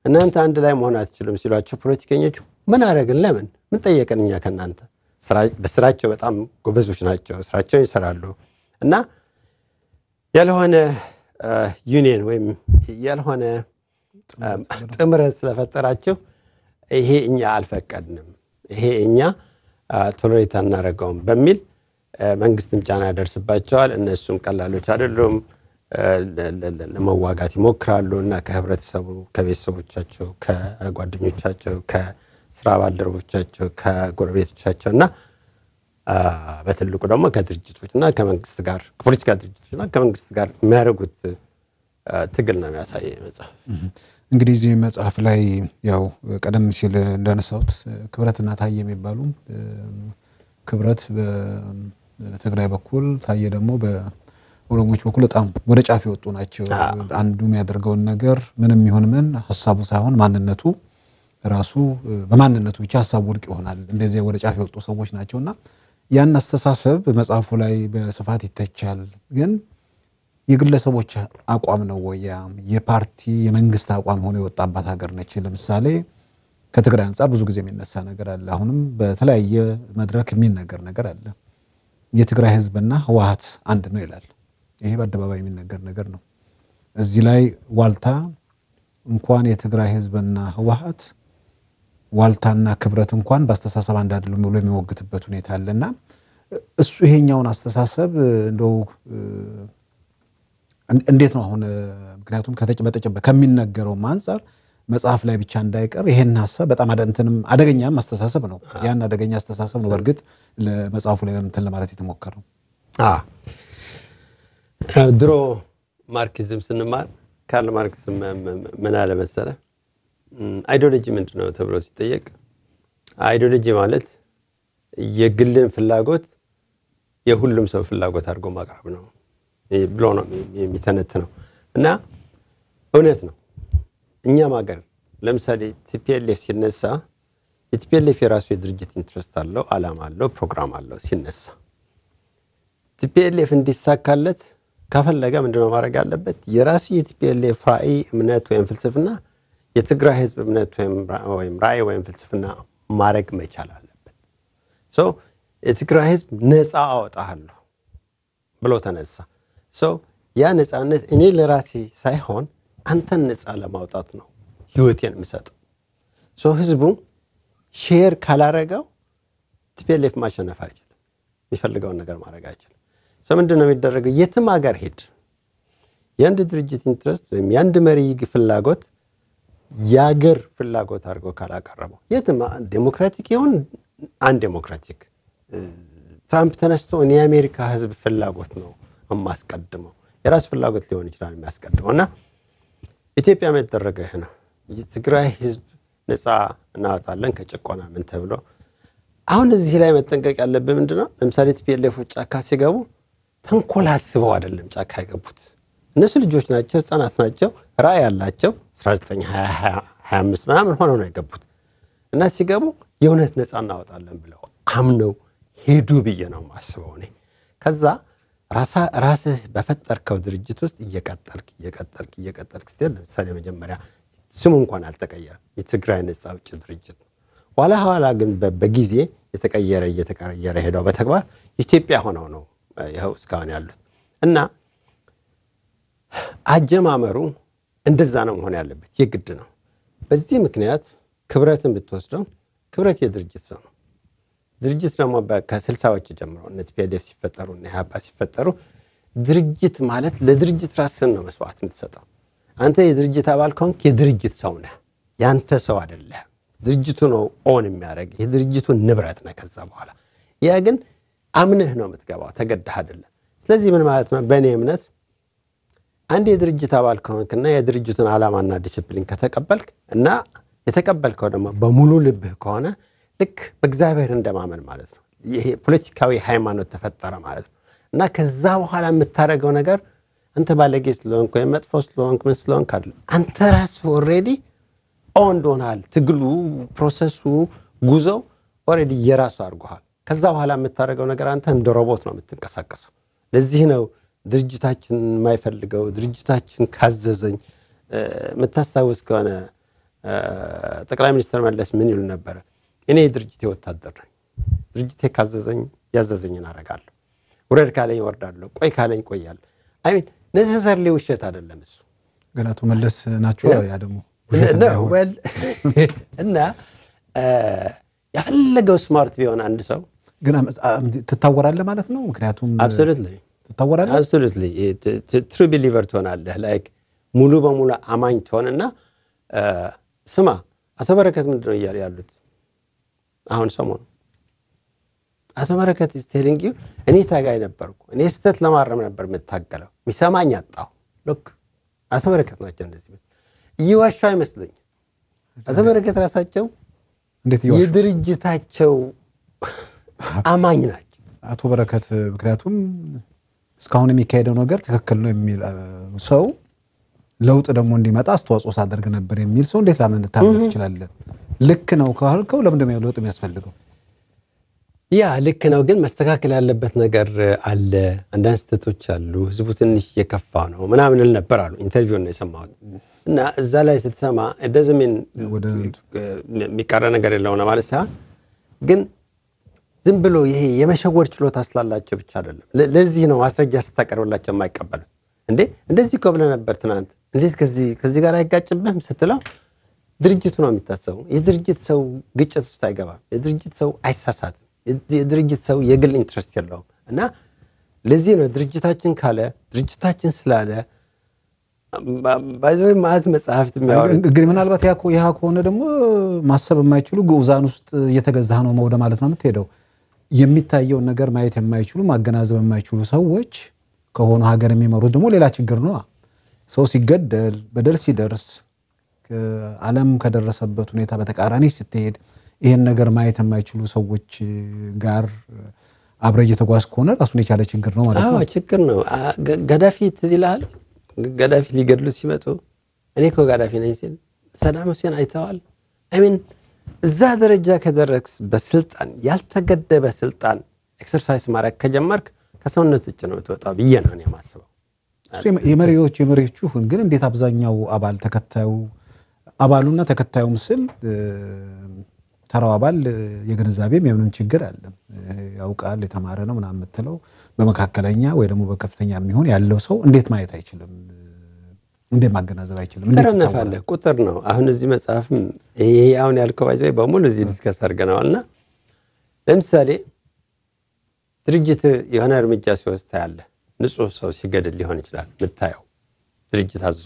እናንተ አንድ ላይ መሆን አትችሉም ሲሏቸው ፖለቲከኞቹ ምን አደረግን? ለምን ምን ጠየቅን? እኛ ከእናንተ በስራቸው በጣም ጎበዞች ናቸው። ስራቸውን ይሰራሉ እና ያልሆነ ዩኒየን ወይም ያልሆነ ጥምረት ስለፈጠራችሁ ይሄ እኛ አልፈቀድንም፣ ይሄ እኛ ቶሎሬት አናደርገውም በሚል መንግስትም ጫና ያደርስባቸዋል። እነሱም ቀላሎች አይደሉም። ለመዋጋት ይሞክራሉ እና ከህብረተሰቡ፣ ከቤተሰቦቻቸው፣ ከጓደኞቻቸው፣ ከስራ ባልደረቦቻቸው፣ ከጎረቤቶቻቸው እና በትልቁ ደግሞ ከድርጅቶች እና ከመንግስት ጋር ከፖለቲካ ድርጅቶች እና ከመንግስት ጋር የሚያደርጉት ትግል ነው የሚያሳየ መጽሐፍ። እንግዲህ እዚህ መጽሐፍ ላይ ያው ቀደም ሲል እንዳነሳሁት ክብረትና ታዬ የሚባሉ ክብረት በትግራይ በኩል ታዬ ደግሞ ኦሮሞዎች በኩል በጣም ወደ ጫፍ የወጡ ናቸው። አንዱ የሚያደርገውን ነገር ምንም ይሁን ምን ሀሳቡ ሳይሆን ማንነቱ ራሱ በማንነቱ ብቻ ሀሳቡ ውድቅ ይሆናል። እንደዚያ ወደ ጫፍ የወጡ ሰዎች ናቸው እና ያን አስተሳሰብ መጽሐፉ ላይ በስፋት ይተቻል። ግን የግለሰቦች አቋም ነው ወይ የፓርቲ የመንግስት አቋም ሆኖ የወጣባት ሀገር ነች። ለምሳሌ ከትግራይ አንጻር ብዙ ጊዜ የሚነሳ ነገር አለ። አሁንም በተለያየ መድረክ የሚነገር ነገር አለ። የትግራይ ህዝብና ህወሀት አንድ ነው ይላል። ይሄ በአደባባይ የሚነገር ነገር ነው። እዚህ ላይ ዋልታ እንኳን የትግራይ ህዝብና ህወሀት ዋልታና ክብረት እንኳን በአስተሳሰብ አንድ አይደሉም ብሎ የሚሞግትበት ሁኔታ አለና እሱ ይሄኛውን አስተሳሰብ እንደው እንዴት ነው አሁን? ምክንያቱም ከተጨበጠጨበ ከሚነገረውም አንጻር መጽሐፍ ላይ ብቻ እንዳይቀር ይሄን ሀሳብ በጣም አደንትንም አደገኛም አስተሳሰብ ነው። ያን አደገኛ አስተሳሰብ ነው በእርግጥ ለመጽሐፉ ላይ ለምትን ለማለት የተሞከረው ድሮ ማርክሲዝም ስንማር ካርል ማርክስ ምን አለ መሰለህ፣ አይዲዮሎጂ ምንድን ነው ተብሎ ሲጠየቅ አይዲዮሎጂ ማለት የግልን ፍላጎት የሁሉም ሰው ፍላጎት አድርጎ ማቅረብ ነው ብሎ ነው የሚተነትነው። እና እውነት ነው። እኛም ሀገር ለምሳሌ ቲፒኤልኤፍ ሲነሳ የቲፒልፍ የራሱ የድርጅት ኢንትረስት አለው፣ አላማ አለው፣ ፕሮግራም አለው ሲነሳ ቲፒልፍ እንዲሳካለት ከፈለገ ምንድነው ማድረግ አለበት? የራሱ የቲፒኤልኤፍ ራዕይ እምነት ወይም ፍልስፍና የትግራይ ህዝብ እምነት ወይም ራእይ ወይም ፍልስፍና ማድረግ መቻል አለበት። ሶ የትግራይ ህዝብ ነፃ አወጣሃለሁ ብሎ ተነሳ። ሶ ያ ነፃነት እኔ ለራሴ ሳይሆን አንተን ነፃ ለማውጣት ነው ህይወቴን የምሰጠው። ሶ ህዝቡ ሼር ካላረገው ቲፒኤልኤፍ ማሸነፍ አይችልም። የሚፈልገውን ነገር ማድረግ አይችልም። ምንድን ነው የሚደረገው? የትም ሀገር ሄድ የአንድ ድርጅት ኢንትረስት ወይም የአንድ መሪ ፍላጎት የአገር ፍላጎት አድርጎ ካላቀረበው የትም ዴሞክራቲክ ይሁን አን ዴሞክራቲክ ትራምፕ ተነስቶ እኔ የአሜሪካ ህዝብ ፍላጎት ነው የማስቀድመው የራስ ፍላጎት ሊሆን ይችላል የሚያስቀድመው እና ኢትዮጵያ የተደረገ ይህ ነው። የትግራይ ህዝብ ነፃ እናወጣለን ከጭቆና ምን ተብሎ አሁን እዚህ ላይ መጠንቀቅ ያለብን ምንድነው? ለምሳሌ ቲፒኤልኤፎች ጫካ ሲገቡ ተንኮል አስበው አይደለም ጫካ የገቡት። እነሱ ልጆች ናቸው፣ ህፃናት ናቸው፣ ራዕይ ያላቸው 1925 ምናምን ሆነው ነው የገቡት እና ሲገቡ የእውነት ነፃ እናወጣለን ብለው አምነው ሄዱ ብዬ ነው ማስበው እኔ። ከዛ ራስህ በፈጠርከው ድርጅት ውስጥ እየቀጠልክ እየቀጠልክ እየቀጠልክ ስትሄድ ለምሳሌ መጀመሪያ ስሙ እንኳን አልተቀየረም፣ የትግራይ ነፃ አውጪ ድርጅት ነው። ኋላ ኋላ ግን በጊዜ የተቀየረ እየተቀየረ ሄደው በተግባር ኢትዮጵያ ሆነው ነው ይኸው እስካሁን ያሉት እና አጀማመሩ እንደዛ ነው መሆን ያለበት የግድ ነው። በዚህ ምክንያት ክብረትን ብትወስደው ክብረት የድርጅት ሰው ነው። ድርጅት ደግሞ ከስልሳዎች ጀምሮ እነ ቲፒኤልኤፍ ሲፈጠሩ እና ኢህአፓ ሲፈጠሩ ድርጅት ማለት ለድርጅት ራስን ነው መስዋዕት የምትሰጠው። አንተ የድርጅት አባል ከሆንክ የድርጅት ሰው ነህ፣ ያንተ ሰው አይደለህ። ድርጅቱ ነው ኦን የሚያደርግ የድርጅቱ ንብረት ነህ ከዛ በኋላ ያ ግን አምነህ ነው የምትገባው፣ ተገድህ አይደለም። ስለዚህ ምን ማለት ነው? በእኔ እምነት አንድ የድርጅት አባል ከሆንክና የድርጅቱን ዓላማና ዲስፕሊን ከተቀበልክ እና የተቀበልከው ደግሞ በሙሉ ልብህ ከሆነ ልክ በእግዚአብሔር እንደማመን ማለት ነው። ይሄ ፖለቲካዊ ሃይማኖት ተፈጠረ ማለት ነው። እና ከዛ በኋላ የምታደርገው ነገር አንተ ባለጌ ስለሆንክ ወይም መጥፎ ስለሆንክ ምን ስለሆንክ አለ አንተ ራስ ኦሬዲ ኦን ዶናል ትግሉ፣ ፕሮሰሱ፣ ጉዞ ኦሬዲ የራሱ አድርጎሃል። ከዛ በኋላ የምታደርገው ነገር አንተ እንደ ሮቦት ነው የምትንቀሳቀሰው። ለዚህ ነው ድርጅታችን የማይፈልገው ድርጅታችን ካዘዘኝ። የምታስታውስ ከሆነ ጠቅላይ ሚኒስትር መለስ ምን ይሉ ነበረ? እኔ ድርጅቴ ወታደር ነኝ። ድርጅቴ ካዘዘኝ ያዘዘኝን አደርጋለሁ ውረድ ካለኝ ወርዳለሁ፣ ቆይ ካለኝ ቆያለሁ። አይሚን ነሰሰርሌ ውሸት አይደለም እሱ። ግን አቶ መለስ ናቸው ያ ደግሞ እና ያፈለገው ስማርት ቢሆን አንድ ሰው ግን ትታወራለህ ማለት ነው። ምክንያቱም አብሶሉትሊ ትታወራለህ፣ አብሶሉትሊ ትሩ ቢሊቨር ትሆናለህ። ላይክ ሙሉ በሙሉ አማኝ ትሆንና ስማ፣ አቶ በረከት ምንድን ነው እያሉ ያሉት አሁን ሰሞኑ አቶ በረከት ስቴሊንግ እኔ ታጋይ ነበርኩ። እኔ ስህተት ለማረም ነበር የምታገለው፣ ሚሰማኝ አጣሁ። ልክ አቶ በረከት ናቸው እንደዚህ ይዋሻው አይመስለኝም። አቶ በረከት ራሳቸው የድርጅታቸው አማኝ ናቸው አቶ በረከት። ምክንያቱም እስካሁን የሚካሄደው ነገር ትክክል ነው የሚል ሰው ለውጥ ደግሞ እንዲመጣ አስተዋጽኦ ሳደርግ ነበር የሚል ሰው እንዴት ላምን ልታመን ትችላለን? ልክ ነው ካልከው ለምንድነው ለውጥ የሚያስፈልገው? ያ ልክ ነው፣ ግን መስተካከል ያለበት ነገር አለ። አንዳንድ ስህተቶች አሉ። ህዝቡ ትንሽ እየከፋ ነው ምናምን ል ነበር አሉ። ኢንተርቪው ነው የሰማሁት እና እዛ ላይ ስትሰማ ደዝሜን የሚቀረ ነገር የለውነ ማለት ሳይሆን ግን ዝም ብሎ ይሄ የመሸወድ ችሎታ ስላላቸው ብቻ አይደለም። ለዚህ ነው ማስረጃ ስታቀርብላቸው የማይቀበሉ። እንዴ እንደዚህ እኮ ብለህ ነበር ትናንት፣ እንዴት ከዚህ ጋር አይጋጭብህም ስትለው ድርጅቱ ነው የሚታሰቡ የድርጅት ሰው ግጭት ውስጥ አይገባም። የድርጅት ሰው አይሳሳትም። የድርጅት ሰው የግል ኢንትረስት የለውም። እና ለዚህ ነው ድርጅታችን ካለ ድርጅታችን ስላለ ባይዘ ማለት መጽሐፍት ግን ምናልባት ያ ከሆነ ደግሞ ማሰብ የማይችሉ ግዑዛን ውስጥ እየተገዛህ ነው መውደ ማለት ነው የምትሄደው የሚታየውን ነገር ማየት የማይችሉ ማገናዘብ የማይችሉ ሰዎች ከሆኑ ሀገር የሚመሩት ደግሞ ሌላ ችግር ነው። ሰው ሲገደል በደል ሲደርስ ዓለም ከደረሰበት ሁኔታ በተቃራኒ ስትሄድ ይህን ነገር ማየት የማይችሉ ሰዎች ጋር አብረ እየተጓዝ ከሆነ ራሱን የቻለ ችግር ነው ማለት ነው። ችግር ነው። ጋዳፊ ትዝ ይልሃል? ገዳፊ ሊገድሉት ሲመጡ እኔ እኮ ነኝ ሲል ሰዳም ሁሴን አይተዋል። አይ ሚን እዛ ደረጃ ከደረስ በስልጣን ያልተገደበ ስልጣን ኤክሰርሳይዝ ማድረግ ከጀመርክ ከሰውነት ውጭ ነው የምትወጣው ብዬ ነው እኔ የማስበው። የመሪዎች የመሪዎቹ ሁን ግን እንዴት አብዛኛው አባል ተከታዩ አባሉና ተከታዩ ምስል ተራው አባል የግንዛቤም የምንም ችግር አለም ያውቃል፣ የተማረ ነው ምናምን የምትለው በመካከለኛ ወይ ደግሞ በከፍተኛ የሚሆን ያለው ሰው እንዴት ማየት አይችልም? እንደ ማገናዘብ አይችልም። ተረነፍ አለ ቁጥር ነው። አሁን እዚህ መጽሐፍም ይሄ አሁን ያልከው ባይ በሙሉ እዚህ ዲስከስ አድርገነዋል። እና ለምሳሌ ድርጅት የሆነ እርምጃ ሲወስድ ታያለህ። ንጹህ ሰው ሲገድል ሊሆን ይችላል ምታየው፣ ድርጅት አዞ።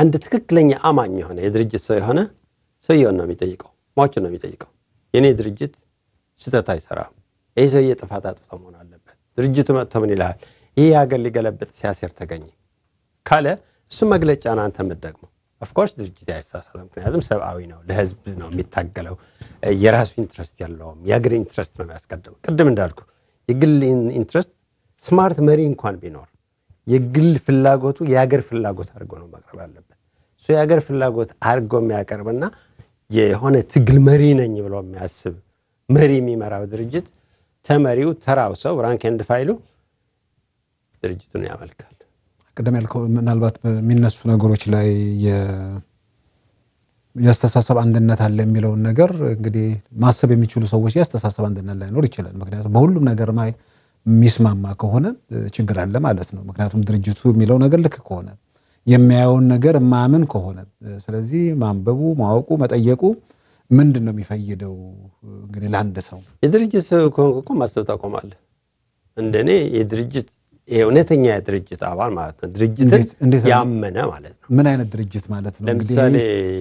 አንድ ትክክለኛ አማኝ የሆነ የድርጅት ሰው የሆነ ሰውየውን ነው የሚጠይቀው፣ ሟቹን ነው የሚጠይቀው። የእኔ ድርጅት ስህተት አይሰራም፣ ይህ ሰውዬ ጥፋት አጥፍቶ መሆን አለበት። ድርጅቱ መጥቶ ምን ይልሃል? ይህ ሀገር ሊገለበጥ ሲያሴር ተገኘ ካለ እሱ መግለጫ ነው። አንተ የምትደግመው ኦፍኮርስ ድርጅት አይሳሳትም። ምክንያቱም ሰብአዊ ነው፣ ለህዝብ ነው የሚታገለው። የራሱ ኢንትረስት ያለውም የሀገር ኢንትረስት ነው ያስቀድመው። ቅድም እንዳልኩ የግል ኢንትረስት ስማርት መሪ እንኳን ቢኖር የግል ፍላጎቱ የሀገር ፍላጎት አድርጎ ነው ማቅረብ አለበት። እሱ የሀገር ፍላጎት አድርጎ የሚያቀርብና የሆነ ትግል መሪ ነኝ ብሎ የሚያስብ መሪ የሚመራው ድርጅት ተመሪው ተራው ሰው ራንክ ኤንድ ፋይሉ ድርጅቱን ያመልካል። ቅድም ያልከው ምናልባት በሚነሱ ነገሮች ላይ የአስተሳሰብ አንድነት አለ የሚለውን ነገር እንግዲህ ማሰብ የሚችሉ ሰዎች የአስተሳሰብ አንድነት ላይኖር ይችላል። ምክንያቱም በሁሉም ነገር ማይ የሚስማማ ከሆነ ችግር አለ ማለት ነው። ምክንያቱም ድርጅቱ የሚለው ነገር ልክ ከሆነ የሚያየውን ነገር ማምን ከሆነ ስለዚህ ማንበቡ፣ ማወቁ፣ መጠየቁ ምንድን ነው የሚፈይደው? እንግዲህ ለአንድ ሰው የድርጅት ሰው ከሆንክ እኮ ማሰብ ታቆማለህ። እንደኔ የድርጅት እውነተኛ የድርጅት አባል ማለት ነው። ድርጅትን ያመነ ማለት ነው። ምን አይነት ድርጅት ማለት ነው? ለምሳሌ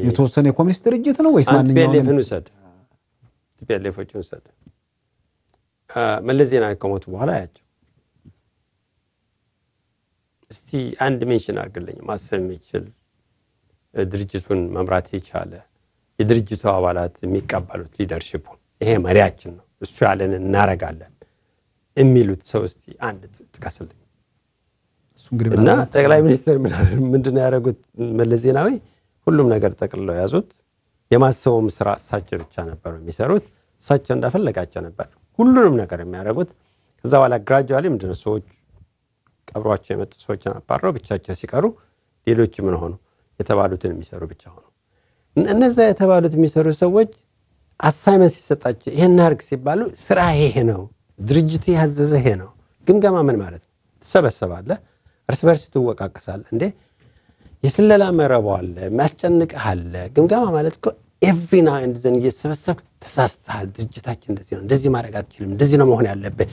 የተወሰነ የኮሚኒስት ድርጅት ነው ወይስ ማንኛውም? ውሰድ ቲፒኤልኤፎችን ውሰድ። መለስ ዜናዊ ከሞቱ በኋላ ያቸው እስቲ አንድ ሜንሽን አድርግልኝ ማሰብ የሚችል ድርጅቱን መምራት የቻለ የድርጅቱ አባላት የሚቀበሉት ሊደርሽፑ ይሄ መሪያችን ነው እሱ ያለን እናረጋለን የሚሉት ሰው እስቲ አንድ ጥቀስልኝ። እና ጠቅላይ ሚኒስትር ምንድነው ያደረጉት? መለስ ዜናዊ ሁሉም ነገር ጠቅልለው ያዙት። የማሰቡም ስራ እሳቸው ብቻ ነበሩ የሚሰሩት። እሳቸው እንዳፈለጋቸው ነበር ሁሉንም ነገር የሚያደርጉት። ከዛ በኋላ ግራጁዋሊ ምንድነው ሰዎች ቀብሯቸው የመጡ ሰዎችን አባረው ብቻቸው ሲቀሩ ሌሎች ምን ሆኑ? የተባሉትን የሚሰሩ ብቻ ሆኑ። እነዛ የተባሉት የሚሰሩ ሰዎች አሳይመንት ሲሰጣቸው ይህን አድርግ ሲባሉ ስራ ይሄ ነው ድርጅት ያዘዘ ይሄ ነው። ግምገማ ምን ማለት ነው? ትሰበሰባለህ፣ እርስ በርስ ትወቃቀሳለህ። እንዴ የስለላ መረቧል የሚያስጨንቅሃለ። ግምገማ ማለት እኮ ኤቭሪ ናው ኤንድ ዘን እየተሰበሰብክ ተሳስተሃል፣ ድርጅታችን እንደዚህ ነው፣ እንደዚህ ማድረግ አትችልም፣ እንደዚህ ነው መሆን ያለብህ፣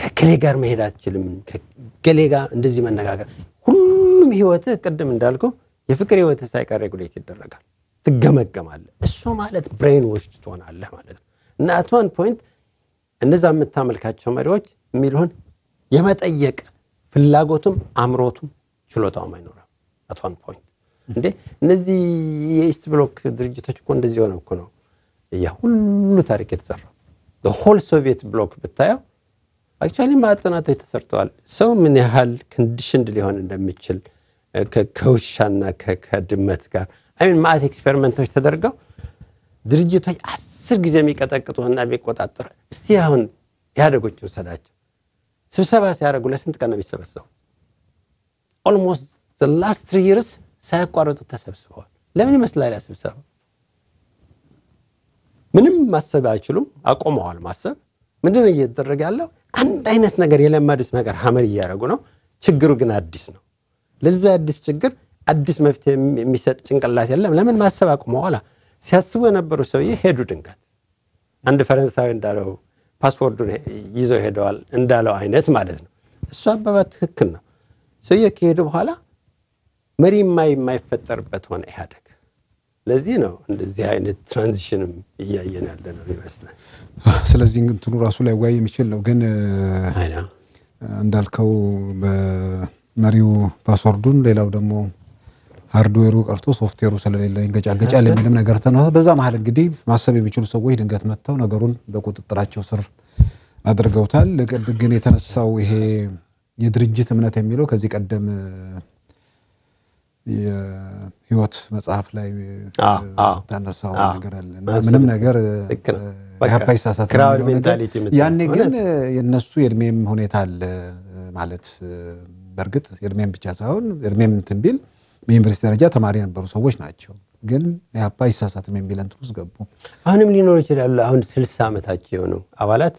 ከክሌ ጋር መሄድ አትችልም፣ ከገሌ ጋር እንደዚህ መነጋገር። ሁሉም ህይወትህ ቅድም እንዳልኩ የፍቅር ህይወትህ ሳይቀር ሬጉሌት ይደረጋል፣ ትገመገማለህ። እሱ ማለት ብሬን ወሽድ ትሆናለህ ማለት ነው እና አት ዋን ፖይንት እነዛ የምታመልካቸው መሪዎች የሚልሆን የመጠየቅ ፍላጎቱም አምሮቱም ችሎታውም አይኖረም። አት ዋን ፖይንት እንዴ እነዚህ የኢስት ብሎክ ድርጅቶች እኮ እንደዚህ የሆነ እኮ ነው ያ ሁሉ ታሪክ የተሰራው። ሆል ሶቪየት ብሎክ ብታየው አክቹዋሊ ማዕጠናቶች ተሰርተዋል። ሰው ምን ያህል ኮንዲሽንድ ሊሆን እንደሚችል ከውሻና ከድመት ጋር አይን ማዕት ኤክስፔሪመንቶች ተደርገው ድርጅቶች አስር ጊዜ እና የሚቆጣጠሩ እስቲ አሁን ያደጎችን ወሰዳቸው ስብሰባ ሲያደርጉ ለስንት ቀን ነው የሚሰበሰቡ? ኦልሞስት ላስት ትሪ ይርስ ሳያቋረጡ ተሰብስበዋል። ለምን ይመስላል ያ ስብሰባ? ምንም ማሰብ አይችሉም። አቆመዋል ማሰብ። ምንድን እየተደረገ ያለው? አንድ አይነት ነገር የለመዱት ነገር ሀመር እያደረጉ ነው። ችግሩ ግን አዲስ ነው። ለዚ አዲስ ችግር አዲስ መፍትሄ የሚሰጥ ጭንቅላት የለም። ለምን ማሰብ አቁመዋል። ሲያስቡ የነበሩ ሰውዬ ሄዱ። ድንገት አንድ ፈረንሳዊ እንዳለው ፓስፖርቱን ይዘው ሄደዋል እንዳለው አይነት ማለት ነው። እሱ አባባል ትክክል ነው። ሰውዬ ከሄዱ በኋላ መሪ የማይፈጠርበት ሆነ ኢህአዴግ። ለዚህ ነው እንደዚህ አይነት ትራንዚሽንም እያየን ያለ ነው ይመስላል። ስለዚህ እንትኑ ራሱ ላይ ጓይ የሚችል ነው ግን እንዳልከው በመሪው ፓስወርዱን ሌላው ደግሞ ሃርድዌሩ ቀርቶ ሶፍትዌሩ ስለሌለ ይንገጫል ገጫል የሚልም ነገር ተነሳ። በዛ መሀል እንግዲህ ማሰብ የሚችሉ ሰዎች ድንገት መጥተው ነገሩን በቁጥጥራቸው ስር አድርገውታል። ቅድ ግን የተነሳው ይሄ የድርጅት እምነት የሚለው ከዚህ ቀደም የህይወት መጽሐፍ ላይ ታነሳው ነገር አለ። ምንም ነገር ኢህአፓ ይሳሳት ያኔ ግን የነሱ የእድሜም ሁኔታ አለ ማለት በእርግጥ የእድሜም ብቻ ሳይሆን እድሜም እንትን ቢል በዩኒቨርሲቲ ደረጃ ተማሪ የነበሩ ሰዎች ናቸው። ግን ኢህአፓ አይሳሳትም የሚል እንትን ውስጥ ገቡ። አሁንም ሊኖር ይችላሉ። አሁን ስልሳ ዓመታቸው የሆኑ አባላት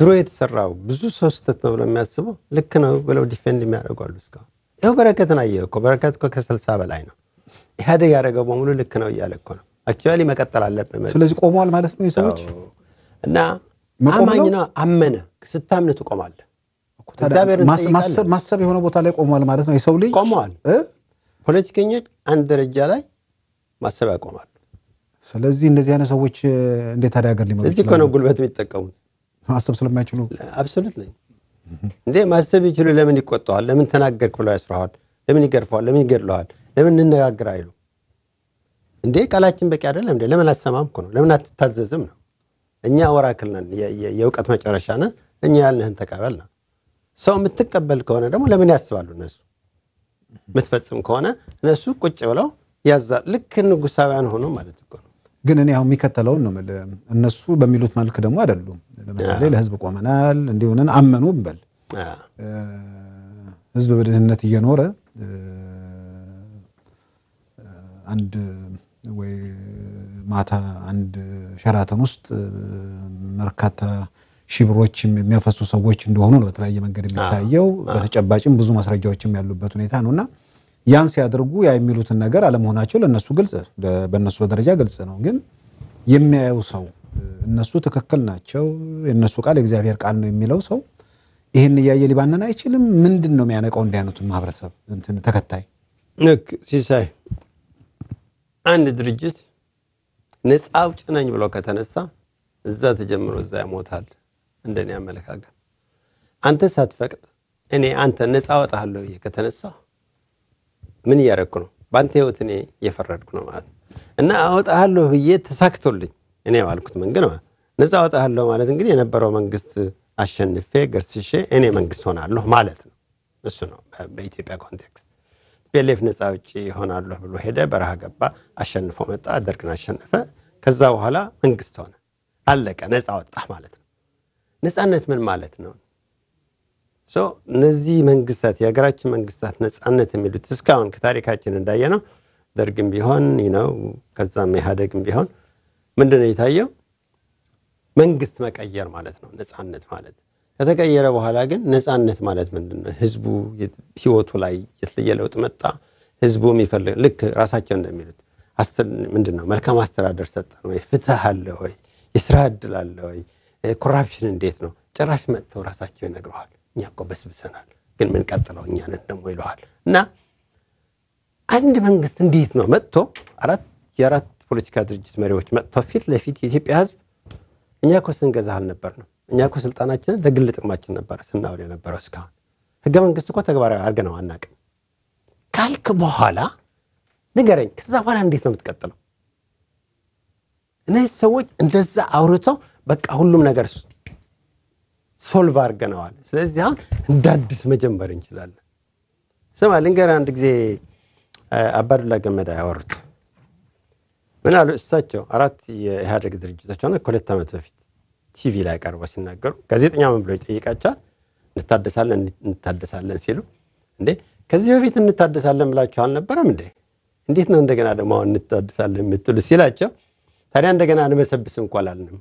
ድሮ የተሰራው ብዙ ሰው ስህተት ነው ብለው የሚያስበው ልክ ነው ብለው ዲፌንድ የሚያደርጓሉ። እስካሁን ይኸው በረከትን አየህ እኮ በረከት እኮ ከስልሳ በላይ ነው። ኢህአዴግ ያደረገው በሙሉ ልክ ነው እያለ እኮ ነው። አክቹዋሊ መቀጠል አለብን። ስለዚህ ቆመዋል ማለት ነው የሰዎች እና አማኝ ነው አመነ። ስታምን ትቆማለህ። ማሰብ የሆነ ቦታ ላይ ቆመዋል ማለት ነው። የሰው ልጅ ቆመዋል ፖለቲከኞች አንድ ደረጃ ላይ ማሰብ ያቆማሉ። ስለዚህ እንደዚህ አይነት ሰዎች እንዴት ታዲያ ሀገር ሊመሩ? እዚህ ነው ጉልበት የሚጠቀሙት ማሰብ ስለማይችሉ። አብሶሉት ነኝ እንዴ ማሰብ ይችሉ። ለምን ይቆጠዋል? ለምን ተናገርክ ብለው ያስረዋል? ለምን ይገርፈዋል? ለምን ይገድለዋል? ለምን እንነጋግር አይሉ እንዴ ቃላችን በቂ አይደለም እንዴ? ለምን አሰማም እኮ ነው። ለምን አትታዘዝም ነው። እኛ ወራክል ነን፣ የእውቀት መጨረሻ ነን። እኛ ያልንህን ተቀበል ነው። ሰው የምትቀበል ከሆነ ደግሞ ለምን ያስባሉ እነሱ የምትፈጽም ከሆነ እነሱ ቁጭ ብለው ያዛ ልክ ንጉሳውያን ሆኖ ማለት ነው። ግን እኔ አሁን የሚከተለውን ነው የምልህ፣ እነሱ በሚሉት መልክ ደግሞ አይደሉም። ለምሳሌ ለህዝብ ቆመናል እንዲሆነን አመኑ እንበል። ህዝብ በድህነት እየኖረ አንድ ወይ ማታ አንድ ሸራተን ውስጥ መርካታ ሺህ ብሮችም የሚያፈሱ ሰዎች እንደሆኑ ነው በተለያየ መንገድ የሚታየው። በተጨባጭም ብዙ ማስረጃዎችም ያሉበት ሁኔታ ነውና ያን ሲያደርጉ ያ የሚሉትን ነገር አለመሆናቸው ለነሱ ግልጽ በእነሱ በደረጃ ግልጽ ነው። ግን የሚያየው ሰው እነሱ ትክክል ናቸው፣ የእነሱ ቃል የእግዚአብሔር ቃል ነው የሚለው ሰው ይህን እያየ ሊባንን አይችልም። ምንድን ነው የሚያነቀው እንዲህ አይነቱን ማህበረሰብ እንትን ተከታይ? ልክ ሲሳይ አንድ ድርጅት ነፃ አውጭ ነኝ ብሎ ከተነሳ እዛ ተጀምሮ እዛ ያሞታል። እንደኔ አመለካከት አንተ ሳትፈቅድ እኔ አንተ ነፃ ወጣለሁ ብዬ ከተነሳ ምን እያደረግኩ ነው? በአንተ ህይወት እኔ እየፈረድኩ ነው ማለት እና አወጣለሁ ብዬ ተሳክቶልኝ እኔ ባልኩት መንገድ ነፃ ወጣለሁ ማለት እንግዲህ የነበረው መንግስት አሸንፌ ገርስሼ እኔ መንግስት ሆናለሁ ማለት ነው። እሱ ነው በኢትዮጵያ ኮንቴክስት። ፒኤልኤፍ ነፃ ውጭ ይሆናለሁ ብሎ ሄደ፣ በረሃ ገባ፣ አሸንፎ መጣ፣ ደርግን አሸነፈ። ከዛ በኋላ መንግስት ሆነ፣ አለቀ፣ ነፃ ወጣ ማለት ነው። ነፃነት ምን ማለት ነው? እነዚህ መንግስታት የሀገራችን መንግስታት ነፃነት የሚሉት እስካሁን ከታሪካችን ነው። ደርግም ቢሆን ነው ከዛም ኢህአደግም ቢሆን ምንድነው የታየው? መንግስት መቀየር ማለት ነው ነፃነት ማለት። ከተቀየረ በኋላ ግን ነፃነት ማለት ምንድን ነው? ህዝቡ ህይወቱ ላይ የተለየ ለውጥ መጣ። ህዝቡ የሚፈልግ ልክ ራሳቸው እንደሚሉት ምንድን ነው መልካም አስተዳደር ሰጠን ወይ? ፍትህ አለ ወይ? የስራ እድል አለ ወይ? ኮራፕሽን እንዴት ነው? ጭራሽ መጥተው ራሳቸው ይነግረዋል። እኛ እኮ በስብሰናል፣ ግን ምን ቀጥለው እኛንን ደግሞ ይለዋል። እና አንድ መንግስት እንዴት ነው መጥቶ አራት የአራት ፖለቲካ ድርጅት መሪዎች መጥቶ ፊት ለፊት የኢትዮጵያ ህዝብ እኛ እኮ ስንገዛ አልነበር ነው እኛ እኮ ስልጣናችንን ለግል ጥቅማችን ነበረ ስናውል የነበረው እስካሁን ህገ መንግስት እኮ ተግባራዊ አድርገነው አናቅም። ካልክ በኋላ ንገረኝ። ከዛ በኋላ እንዴት ነው የምትቀጥለው? እነዚህ ሰዎች እንደዛ አውርተው በቃ ሁሉም ነገር ሶልቭ አርገነዋል ስለዚህ አሁን እንደ አዲስ መጀመር እንችላለን። ስማ ልንገር አንድ ጊዜ አባዱላ ገመዳ ያወሩት ምን አሉ እሳቸው? አራት የኢህአደግ ድርጅቶች ሆነ ከሁለት ዓመት በፊት ቲቪ ላይ ቀርበው ሲናገሩ ጋዜጠኛ ምን ብሎ ይጠይቃቸዋል? እንታደሳለን እንታደሳለን ሲሉ እንዴ ከዚህ በፊት እንታደሳለን ብላችሁ አልነበረም እንዴ? እንዴት ነው እንደገና ደግሞ አሁን እንታደሳለን የምትሉ ሲላቸው ታዲያ እንደገና አንበሰብስም እኮ አላልንም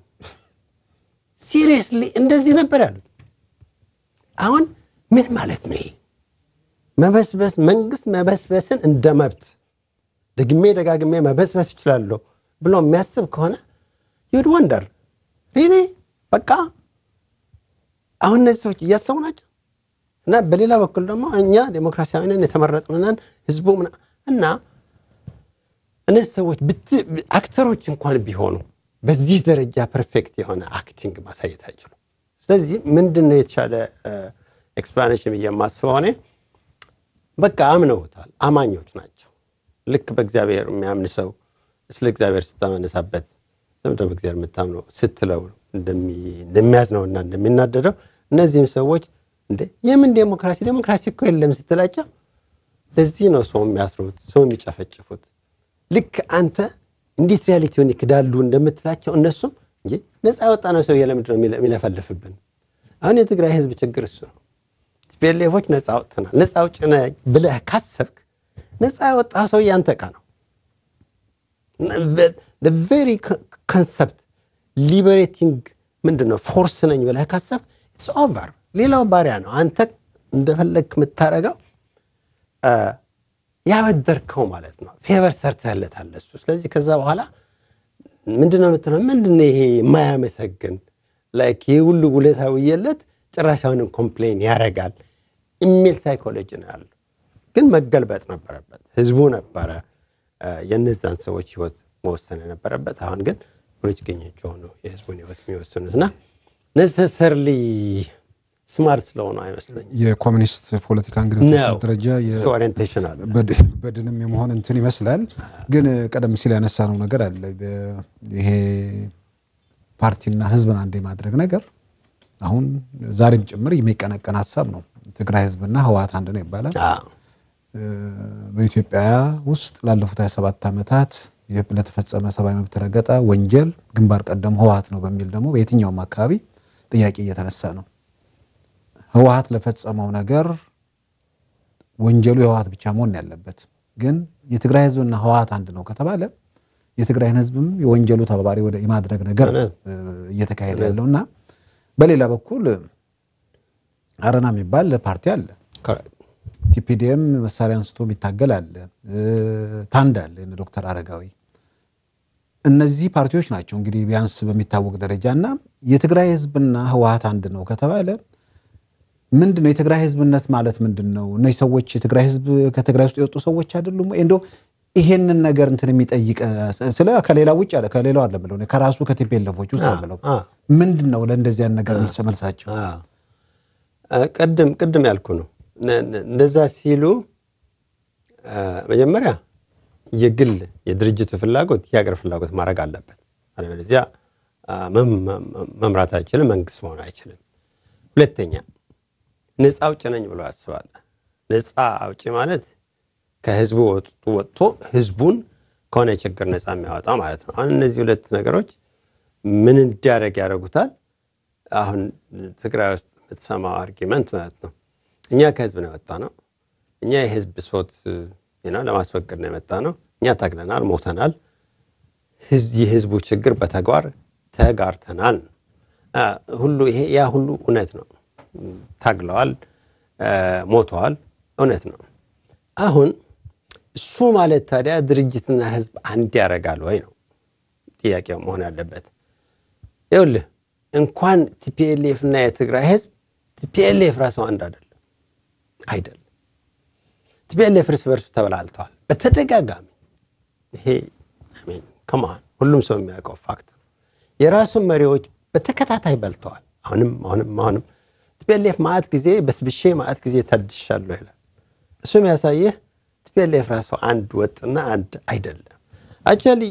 ሲሪየስሊ እንደዚህ ነበር ያሉት። አሁን ምን ማለት ነው? መበስበስ መንግስት መበስበስን እንደ መብት ደግሜ ደጋግሜ መበስበስ ይችላለሁ ብሎ የሚያስብ ከሆነ ዩድ ወንደር ሪሊ በቃ አሁን እነዚህ ሰዎች እያሰቡ ናቸው። እና በሌላ በኩል ደግሞ እኛ ዴሞክራሲያዊንን የተመረጥንናን ህዝቡ እና እነዚህ ሰዎች አክተሮች እንኳን ቢሆኑ በዚህ ደረጃ ፐርፌክት የሆነ አክቲንግ ማሳየት አይችሉም። ስለዚህ ምንድን ነው የተሻለ ኤክስፕላኔሽን ብዬ የማስበው እኔ በቃ አምነውታል፣ አማኞች ናቸው። ልክ በእግዚአብሔር የሚያምን ሰው ስለ እግዚአብሔር ስታመነሳበት ለምደ በእግዚአብሔር የምታምነው ስትለው እንደሚያዝነውና እንደሚናደደው እነዚህም ሰዎች እንደ የምን ዴሞክራሲ ዴሞክራሲ እኮ የለም ስትላቸው ለዚህ ነው ሰው የሚያስሩት ሰው የሚጨፈጭፉት ልክ አንተ እንዴት ሪያሊቲውን ይክዳሉ እንደምትላቸው እነሱም እንጂ ነፃ ያወጣ ነው ሰው የለምድ ነው የሚለፈልፍብን? አሁን የትግራይ ህዝብ ችግር እሱ ነው። ቲፒኤልኤፎች ነፃ አውጥተናል፣ ነፃ አውጭ ብለህ ካሰብክ ነፃ ያወጣ ሰውዬ አንተ ዕቃ ነው። ቬሪ ኮንሰፕት ሊበሬቲንግ ምንድን ነው ፎርስ ነኝ ብለህ ካሰብክ ኢትስ ኦቨር። ሌላው ባሪያ ነው። አንተ እንደፈለግ የምታረገው ያበደርከው ማለት ነው። ፌቨር ሰርተህለታል እሱ። ስለዚህ ከዛ በኋላ ምንድነው የምትለው? ምንድነው ይሄ የማያመሰግን ላይክ ይህ ሁሉ ውለታ ውየለት ጭራሻውንም ኮምፕሌን ያረጋል የሚል ሳይኮሎጂ ነው ያለው። ግን መገልበጥ ነበረበት ህዝቡ ነበረ የነዛን ሰዎች ህይወት መወሰን የነበረበት። አሁን ግን ፖለቲከኞች ሆኑ የህዝቡን ህይወት የሚወስኑት የሚወስኑትና ነሰሰርሊ ስማርት ስለሆኑ አይመስለኝም። የኮሚኒስት ፖለቲካ እንግዲህ ደረጃ በድንም የመሆን እንትን ይመስላል። ግን ቀደም ሲል ያነሳ ነው ነገር አለ ይሄ ፓርቲና ህዝብን አንድ የማድረግ ነገር አሁን ዛሬም ጭምር የሚቀነቀን ሀሳብ ነው። ትግራይ ህዝብና ህወሓት አንድ ነው ይባላል። በኢትዮጵያ ውስጥ ላለፉት 27 ዓመታት ለተፈጸመ ሰብአዊ መብት ረገጣ ወንጀል ግንባር ቀደም ህወሓት ነው በሚል ደግሞ በየትኛውም አካባቢ ጥያቄ እየተነሳ ነው። ህወሀት ለፈጸመው ነገር ወንጀሉ የህወሀት ብቻ መሆን ያለበት ግን የትግራይ ህዝብና ህወሀት አንድ ነው ከተባለ የትግራይን ህዝብም የወንጀሉ ተባባሪ ወደ የማድረግ ነገር እየተካሄደ ያለው እና በሌላ በኩል አረና የሚባል ፓርቲ አለ። ቲፒዲኤም መሳሪያ አንስቶ የሚታገል አለ። ታንድ አለ። ዶክተር አረጋዊ እነዚህ ፓርቲዎች ናቸው እንግዲህ ቢያንስ በሚታወቅ ደረጃ እና የትግራይ ህዝብና ህወሀት አንድ ነው ከተባለ ምንድን ነው የትግራይ ህዝብነት ማለት ምንድን ነው? እነዚህ ሰዎች የትግራይ ህዝብ ከትግራይ ውስጥ የወጡ ሰዎች አይደሉም ወይ? እንደው ይሄንን ነገር እንትን የሚጠይቅ ስለ ከሌላ ውጭ አለ ከሌላው አለ ብለው ከራሱ ከቲፔለፎች ውስጥ ብለው ምንድን ነው ለእንደዚያ ነገር መልሳቸው? ቅድም ቅድም ያልኩ ነው እንደዛ ሲሉ መጀመሪያ የግል የድርጅቱ ፍላጎት የሀገር ፍላጎት ማድረግ አለበት። አለበለዚያ መምራት አይችልም፣ መንግስት መሆን አይችልም። ሁለተኛ ነፃ አውጭ ነኝ ብሎ ያስባል። ነፃ አውጪ ማለት ከህዝቡ ወጥቶ ህዝቡን ከሆነ ችግር ነፃ የሚያወጣ ማለት ነው። አሁን እነዚህ ሁለት ነገሮች ምን እንዲያደርግ ያደርጉታል? አሁን ትግራይ ውስጥ የምትሰማው አርጊመንት ማለት ነው እኛ ከህዝብ ነው ወጣ ነው፣ እኛ የህዝብ ሶት ለማስወገድ ነው የመጣ ነው፣ እኛ ታግለናል፣ ሞተናል፣ የህዝቡ ችግር በተግባር ተጋርተናል። ሁሉ ይሄ ያ ሁሉ እውነት ነው። ታግለዋል፣ ሞተዋል። እውነት ነው። አሁን እሱ ማለት ታዲያ ድርጅትና ህዝብ አንድ ያደርጋል ወይ ነው ጥያቄው መሆን ያለበት። ይኸውልህ እንኳን ቲፒኤልኤፍ እና የትግራይ ህዝብ ቲፒኤልኤፍ ራሱ አንድ አይደለም አይደለም። ቲፒኤልኤፍ እርስ በርሱ ተበላልተዋል በተደጋጋሚ። ይሄ ከማን ሁሉም ሰው የሚያውቀው ፋክት ነው። የራሱን መሪዎች በተከታታይ በልተዋል። አሁንም አሁንም አሁንም ትፔሌፍ ማአት ጊዜ በስብሼ ማአት ጊዜ ታድሻለሁ ይላል። እሱም የሚያሳይህ ትፔሌፍ ራሱ አንድ ወጥና አንድ አይደለም። አክቹዋሊ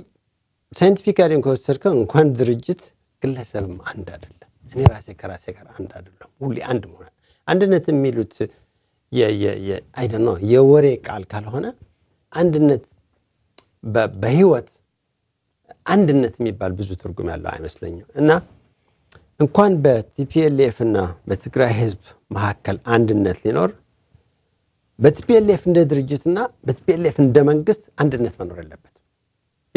ሳይንቲፊካሊ ከወሰድከው እንኳን ድርጅት ግለሰብም አንድ አይደለም። እኔ ራሴ ከራሴ ጋር አንድ አይደለም። ሁሌ አንድ መሆናል አንድነት የሚሉት አይደ ነው የወሬ ቃል ካልሆነ አንድነት በህይወት አንድነት የሚባል ብዙ ትርጉም ያለው አይመስለኝም እና እንኳን በቲፒኤልኤፍ እና በትግራይ ህዝብ መካከል አንድነት ሊኖር በቲፒኤልኤፍ እንደ ድርጅትና በቲፒኤልኤፍ እንደ መንግስት አንድነት መኖር ያለበት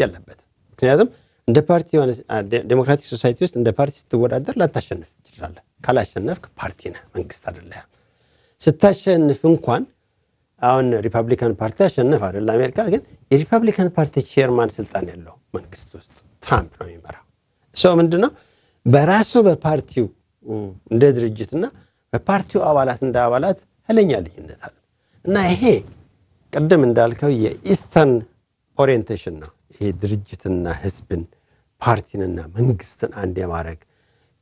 የለበት ምክንያቱም እንደ ፓርቲ ዴሞክራቲክ ሶሳይቲ ውስጥ እንደ ፓርቲ ስትወዳደር ላታሸንፍ ትችላለ ካላሸነፍክ ፓርቲ ነህ፣ መንግስት አደለ ስታሸንፍ እንኳን አሁን ሪፐብሊካን ፓርቲ አሸነፍ አደለ አሜሪካ፣ ግን የሪፐብሊካን ፓርቲ ቼርማን ስልጣን ያለው መንግስት ውስጥ ትራምፕ ነው የሚመራው። ሰው ምንድነው በራሱ በፓርቲው እንደ ድርጅትና በፓርቲው አባላት እንደ አባላት ኃይለኛ ልዩነት አለ እና ይሄ ቅድም እንዳልከው የኢስተርን ኦሪየንቴሽን ነው። ይሄ ድርጅትና ህዝብን ፓርቲንና መንግስትን አንድ የማድረግ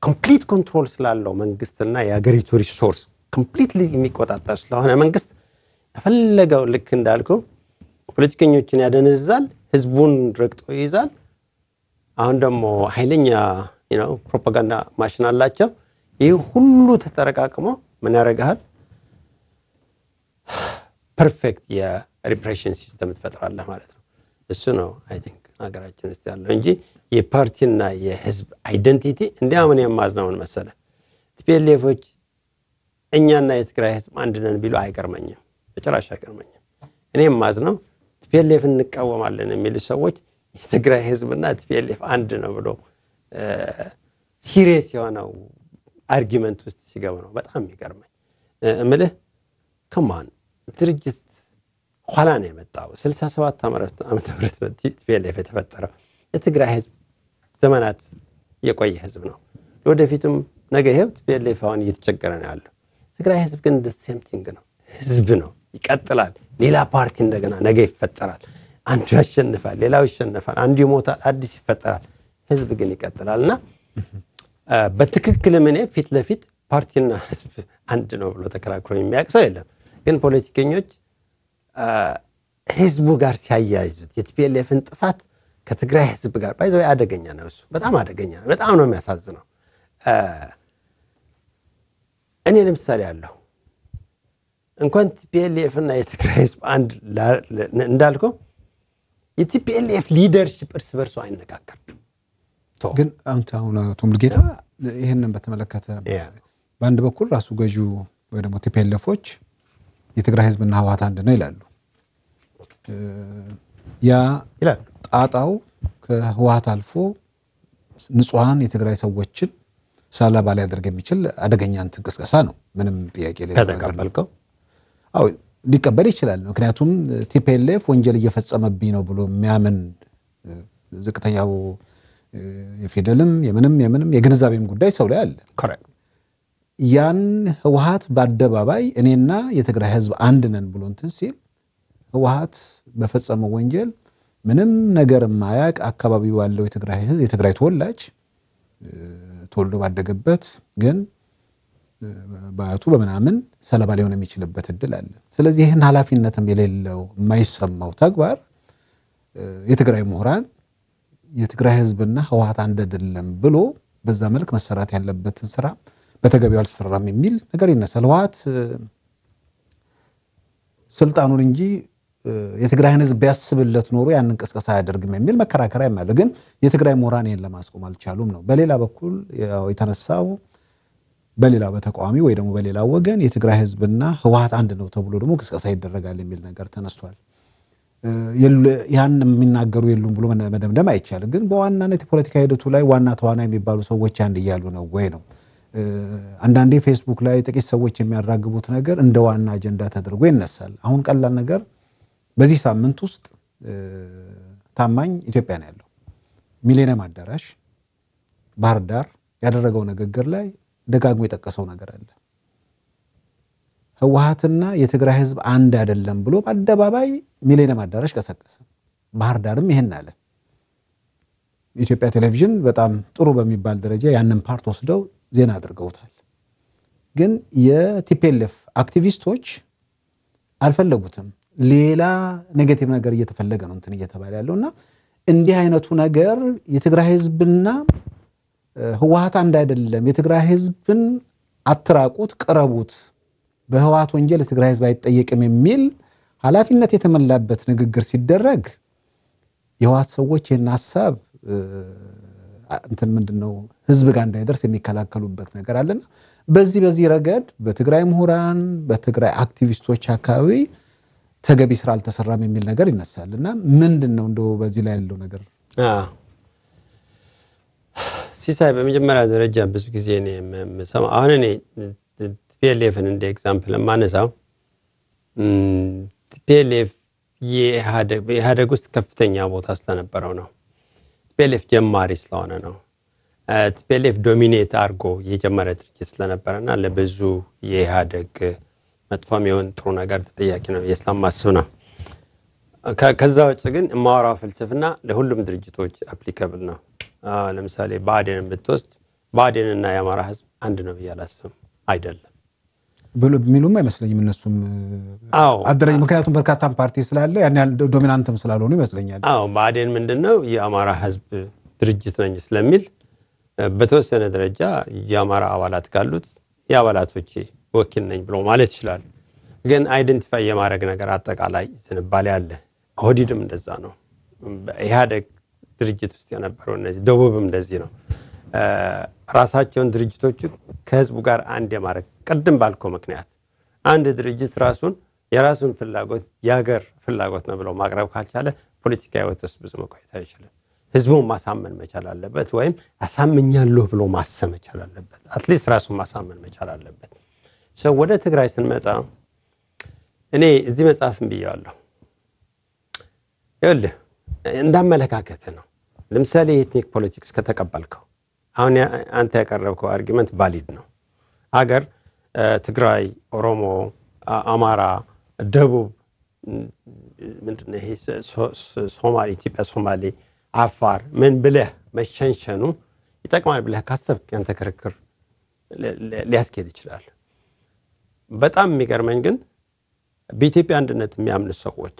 ኮምፕሊት ኮንትሮል ስላለው መንግስትና የሀገሪቱ ሪሶርስ ኮምፕሊት የሚቆጣጠር ስለሆነ መንግስት የፈለገው ልክ እንዳልከው ፖለቲከኞችን ያደንዝዛል፣ ህዝቡን ረግጦ ይይዛል። አሁን ደግሞ ኃይለኛ ነው ፕሮፓጋንዳ ማሽን አላቸው። ይህ ሁሉ ተጠረቃቅሞ ምን ያደርግሃል? ፐርፌክት የሪፕሬሽን ሲስተም ትፈጥራለህ ማለት ነው። እሱ ነው አይ ቲንክ ሀገራችን ውስጥ ያለው እንጂ የፓርቲና የህዝብ አይደንቲቲ አሁን የማዝነውን መሰለ ቲፒኤልኤፎች እኛና የትግራይ ህዝብ አንድ ነን ቢሉ አይገርመኝም፣ በጭራሽ አይገርመኝም። እኔ የማዝነው ቲፒኤልኤፍ እንቃወማለን የሚሉ ሰዎች የትግራይ ህዝብና ቲፒኤልኤፍ አንድ ነው ብሎ ሲሪየስ የሆነው አርጊመንት ውስጥ ሲገቡ ነው በጣም የሚገርመኝ። እምልህ ከማን ድርጅት ኋላ ነው የመጣው። 67 ዓመተ ምህረት ነው ቲፒኤልኤፍ የተፈጠረው። የትግራይ ህዝብ ዘመናት የቆየ ህዝብ ነው። ለወደፊቱም ነገ ይሄው ቲፒኤልኤፍ አሁን እየተቸገረ ነው ያለው። ትግራይ ህዝብ ግን ደሴም ነው፣ ህዝብ ነው፣ ይቀጥላል። ሌላ ፓርቲ እንደገና ነገ ይፈጠራል። አንዱ ያሸንፋል፣ ሌላው ይሸንፋል፣ አንዱ ይሞታል፣ አዲስ ይፈጠራል። ህዝብ ግን ይቀጥላል እና በትክክልም እኔ ፊት ለፊት ፓርቲና ህዝብ አንድ ነው ብሎ ተከራክሮ የሚያውቅ ሰው የለም። ግን ፖለቲከኞች ህዝቡ ጋር ሲያያይዙት የቲፒኤልኤፍን ጥፋት ከትግራይ ህዝብ ጋር ባይዘ አደገኛ ነው። እሱ በጣም አደገኛ ነው። በጣም ነው የሚያሳዝነው። እኔ ለምሳሌ አለሁ እንኳን ቲፒኤልኤፍ እና የትግራይ ህዝብ አንድ እንዳልከው የቲፒኤልኤፍ ሊደርሽፕ እርስ በርሶ አይነካከርም። ግን አንተ አሁን አቶ ሙልጌታ ይህንን በተመለከተ በአንድ በኩል ራሱ ገዢው ወይ ደግሞ ቲፔለፎች የትግራይ ህዝብና ህወሓት አንድ ነው ይላሉ። ያ ጣጣው ከህወሓት አልፎ ንጹሐን የትግራይ ሰዎችን ሳላባ ሊያደርግ የሚችል አደገኛ እንትን ቅስቀሳ ነው። ምንም ጥያቄ ከተቀበልከው አዎ ሊቀበል ይችላል። ምክንያቱም ቲፔሌፍ ወንጀል እየፈጸመብኝ ነው ብሎ የሚያምን ዝቅተኛው የፊደልም የምንም የምንም የግንዛቤም ጉዳይ ሰው ላይ አለ። ያን ህወሀት በአደባባይ እኔና የትግራይ ህዝብ አንድ ነን ብሎ እንትን ሲል ህወሀት በፈጸመው ወንጀል ምንም ነገር ማያቅ አካባቢ ባለው የትግራይ ህዝብ የትግራይ ተወላጅ ተወልዶ ባደገበት ግን በአያቱ በምናምን ሰለባ ሊሆን የሚችልበት እድል አለ። ስለዚህ ይህን ኃላፊነትም የሌለው የማይሰማው ተግባር የትግራይ ምሁራን የትግራይ ህዝብና ህወሀት አንድ አይደለም ብሎ በዛ መልክ መሰራት ያለበትን ስራ በተገቢው አልተሰራም የሚል ነገር ይነሳል። ህወሀት ስልጣኑን እንጂ የትግራይን ህዝብ ቢያስብለት ኖሮ ያንን ቅስቀሳ አያደርግም የሚል መከራከሪያ ያለ ግን የትግራይ ምሁራን ይህን ለማስቆም አልቻሉም ነው። በሌላ በኩል የተነሳው በሌላ በተቃዋሚ ወይ ደግሞ በሌላ ወገን የትግራይ ህዝብና ህወሀት አንድ ነው ተብሎ ደግሞ ቅስቀሳ ይደረጋል የሚል ነገር ተነስቷል። ያን የሚናገሩ የሉም ብሎ መደምደም አይቻልም። ግን በዋናነት የፖለቲካ ሂደቱ ላይ ዋና ተዋና የሚባሉ ሰዎች አንድ እያሉ ነው ወይ ነው። አንዳንዴ ፌስቡክ ላይ ጥቂት ሰዎች የሚያራግቡት ነገር እንደ ዋና አጀንዳ ተደርጎ ይነሳል። አሁን ቀላል ነገር በዚህ ሳምንት ውስጥ ታማኝ ኢትዮጵያ ነው ያለው ሚሌኒየም አዳራሽ ባህር ዳር ያደረገው ንግግር ላይ ደጋግሞ የጠቀሰው ነገር አለ። ህወሀትና የትግራይ ህዝብ አንድ አይደለም ብሎ በአደባባይ ሚሌኒየም አዳራሽ ቀሰቀሰ። ባህር ዳርም ይሄን አለ። ኢትዮጵያ ቴሌቪዥን በጣም ጥሩ በሚባል ደረጃ ያንን ፓርት ወስደው ዜና አድርገውታል። ግን የቲፔልፍ አክቲቪስቶች አልፈለጉትም። ሌላ ኔጌቲቭ ነገር እየተፈለገ ነው እንትን እየተባለ ያለው እና እንዲህ አይነቱ ነገር የትግራይ ህዝብና ህወሀት አንድ አይደለም፣ የትግራይ ህዝብን አትራቁት፣ ቅረቡት በህወሓት ወንጀል የትግራይ ህዝብ አይጠየቅም የሚል ኃላፊነት የተሞላበት ንግግር ሲደረግ የህወሓት ሰዎች ይህን ሀሳብ እንትን ምንድን ነው ህዝብ ጋር እንዳይደርስ የሚከላከሉበት ነገር አለና በዚህ በዚህ ረገድ በትግራይ ምሁራን በትግራይ አክቲቪስቶች አካባቢ ተገቢ ስራ አልተሰራም የሚል ነገር ይነሳል እና ምንድን ነው እንደው በዚህ ላይ ያለው ነገር? ሲሳይ፣ በመጀመሪያ ደረጃ ብዙ ጊዜ እኔ የምሰማው አሁን እኔ ፒኤልኤፍን እንደ ኤግዛምፕል ማነሳው ፒኤልኤፍ የኢህአደግ ውስጥ ከፍተኛ ቦታ ስለነበረው ነው። ቲፒኤልኤፍ ጀማሪ ስለሆነ ነው። ቲፒኤልኤፍ ዶሚኔት አድርጎ የጀመረ ድርጅት ስለነበረ ለብዙ የኢህአደግ መጥፎም የሆን ጥሩ ነገር ተጠያቂ ነው የስላም ማስብ ነው። ከዛ ውጭ ግን የማወራ ፍልስፍና ለሁሉም ድርጅቶች አፕሊካብል ነው። ለምሳሌ ብአዴንን ብትወስድ ብአዴንና የአማራ ህዝብ አንድ ነው ብዬ አላስብም። አይደለም የሚሉም አይመስለኝም እነሱም አደረኝ። ምክንያቱም በርካታም ፓርቲ ስላለ ያን ያህል ዶሚናንትም ስላልሆኑ ይመስለኛል። አዎ ብአዴን ምንድን ነው የአማራ ህዝብ ድርጅት ነኝ ስለሚል በተወሰነ ደረጃ የአማራ አባላት ካሉት የአባላቶቼ ወኪል ነኝ ብሎ ማለት ይችላል። ግን አይደንቲፋይ የማድረግ ነገር አጠቃላይ ዝንባሌ አለ። ኦህዴድም እንደዛ ነው። ኢህአዴግ ድርጅት ውስጥ የነበረው እነዚህ ደቡብም እንደዚህ ነው። ራሳቸውን ድርጅቶች ከህዝቡ ጋር አንድ የማድረግ ቅድም ባልኮ ምክንያት አንድ ድርጅት ራሱን የራሱን ፍላጎት የሀገር ፍላጎት ነው ብሎ ማቅረብ ካልቻለ ፖለቲካ ህይወት ውስጥ ብዙ መቆየት አይችልም። ህዝቡን ማሳመን መቻል አለበት፣ ወይም አሳምኛለሁ ብሎ ማሰብ መቻል አለበት። አትሊስት ራሱን ማሳመን መቻል አለበት። ሰው ወደ ትግራይ ስንመጣ እኔ እዚህ መጽሐፍን ብያዋለሁ። ይኸውልህ እንዳመለካከት ነው። ለምሳሌ የኤትኒክ ፖለቲክስ ከተቀበልከው አሁን አንተ ያቀረብከው አርጊመንት ቫሊድ ነው። አገር ትግራይ፣ ኦሮሞ፣ አማራ፣ ደቡብ ምንድነው ይሄ ሶማሌ፣ ኢትዮጵያ፣ ሶማሌ፣ አፋር ምን ብለህ መሸንሸኑ ይጠቅማል ብለህ ካሰብክ ያንተ ክርክር ሊያስኬድ ይችላል። በጣም የሚገርመኝ ግን በኢትዮጵያ አንድነት የሚያምኑ ሰዎች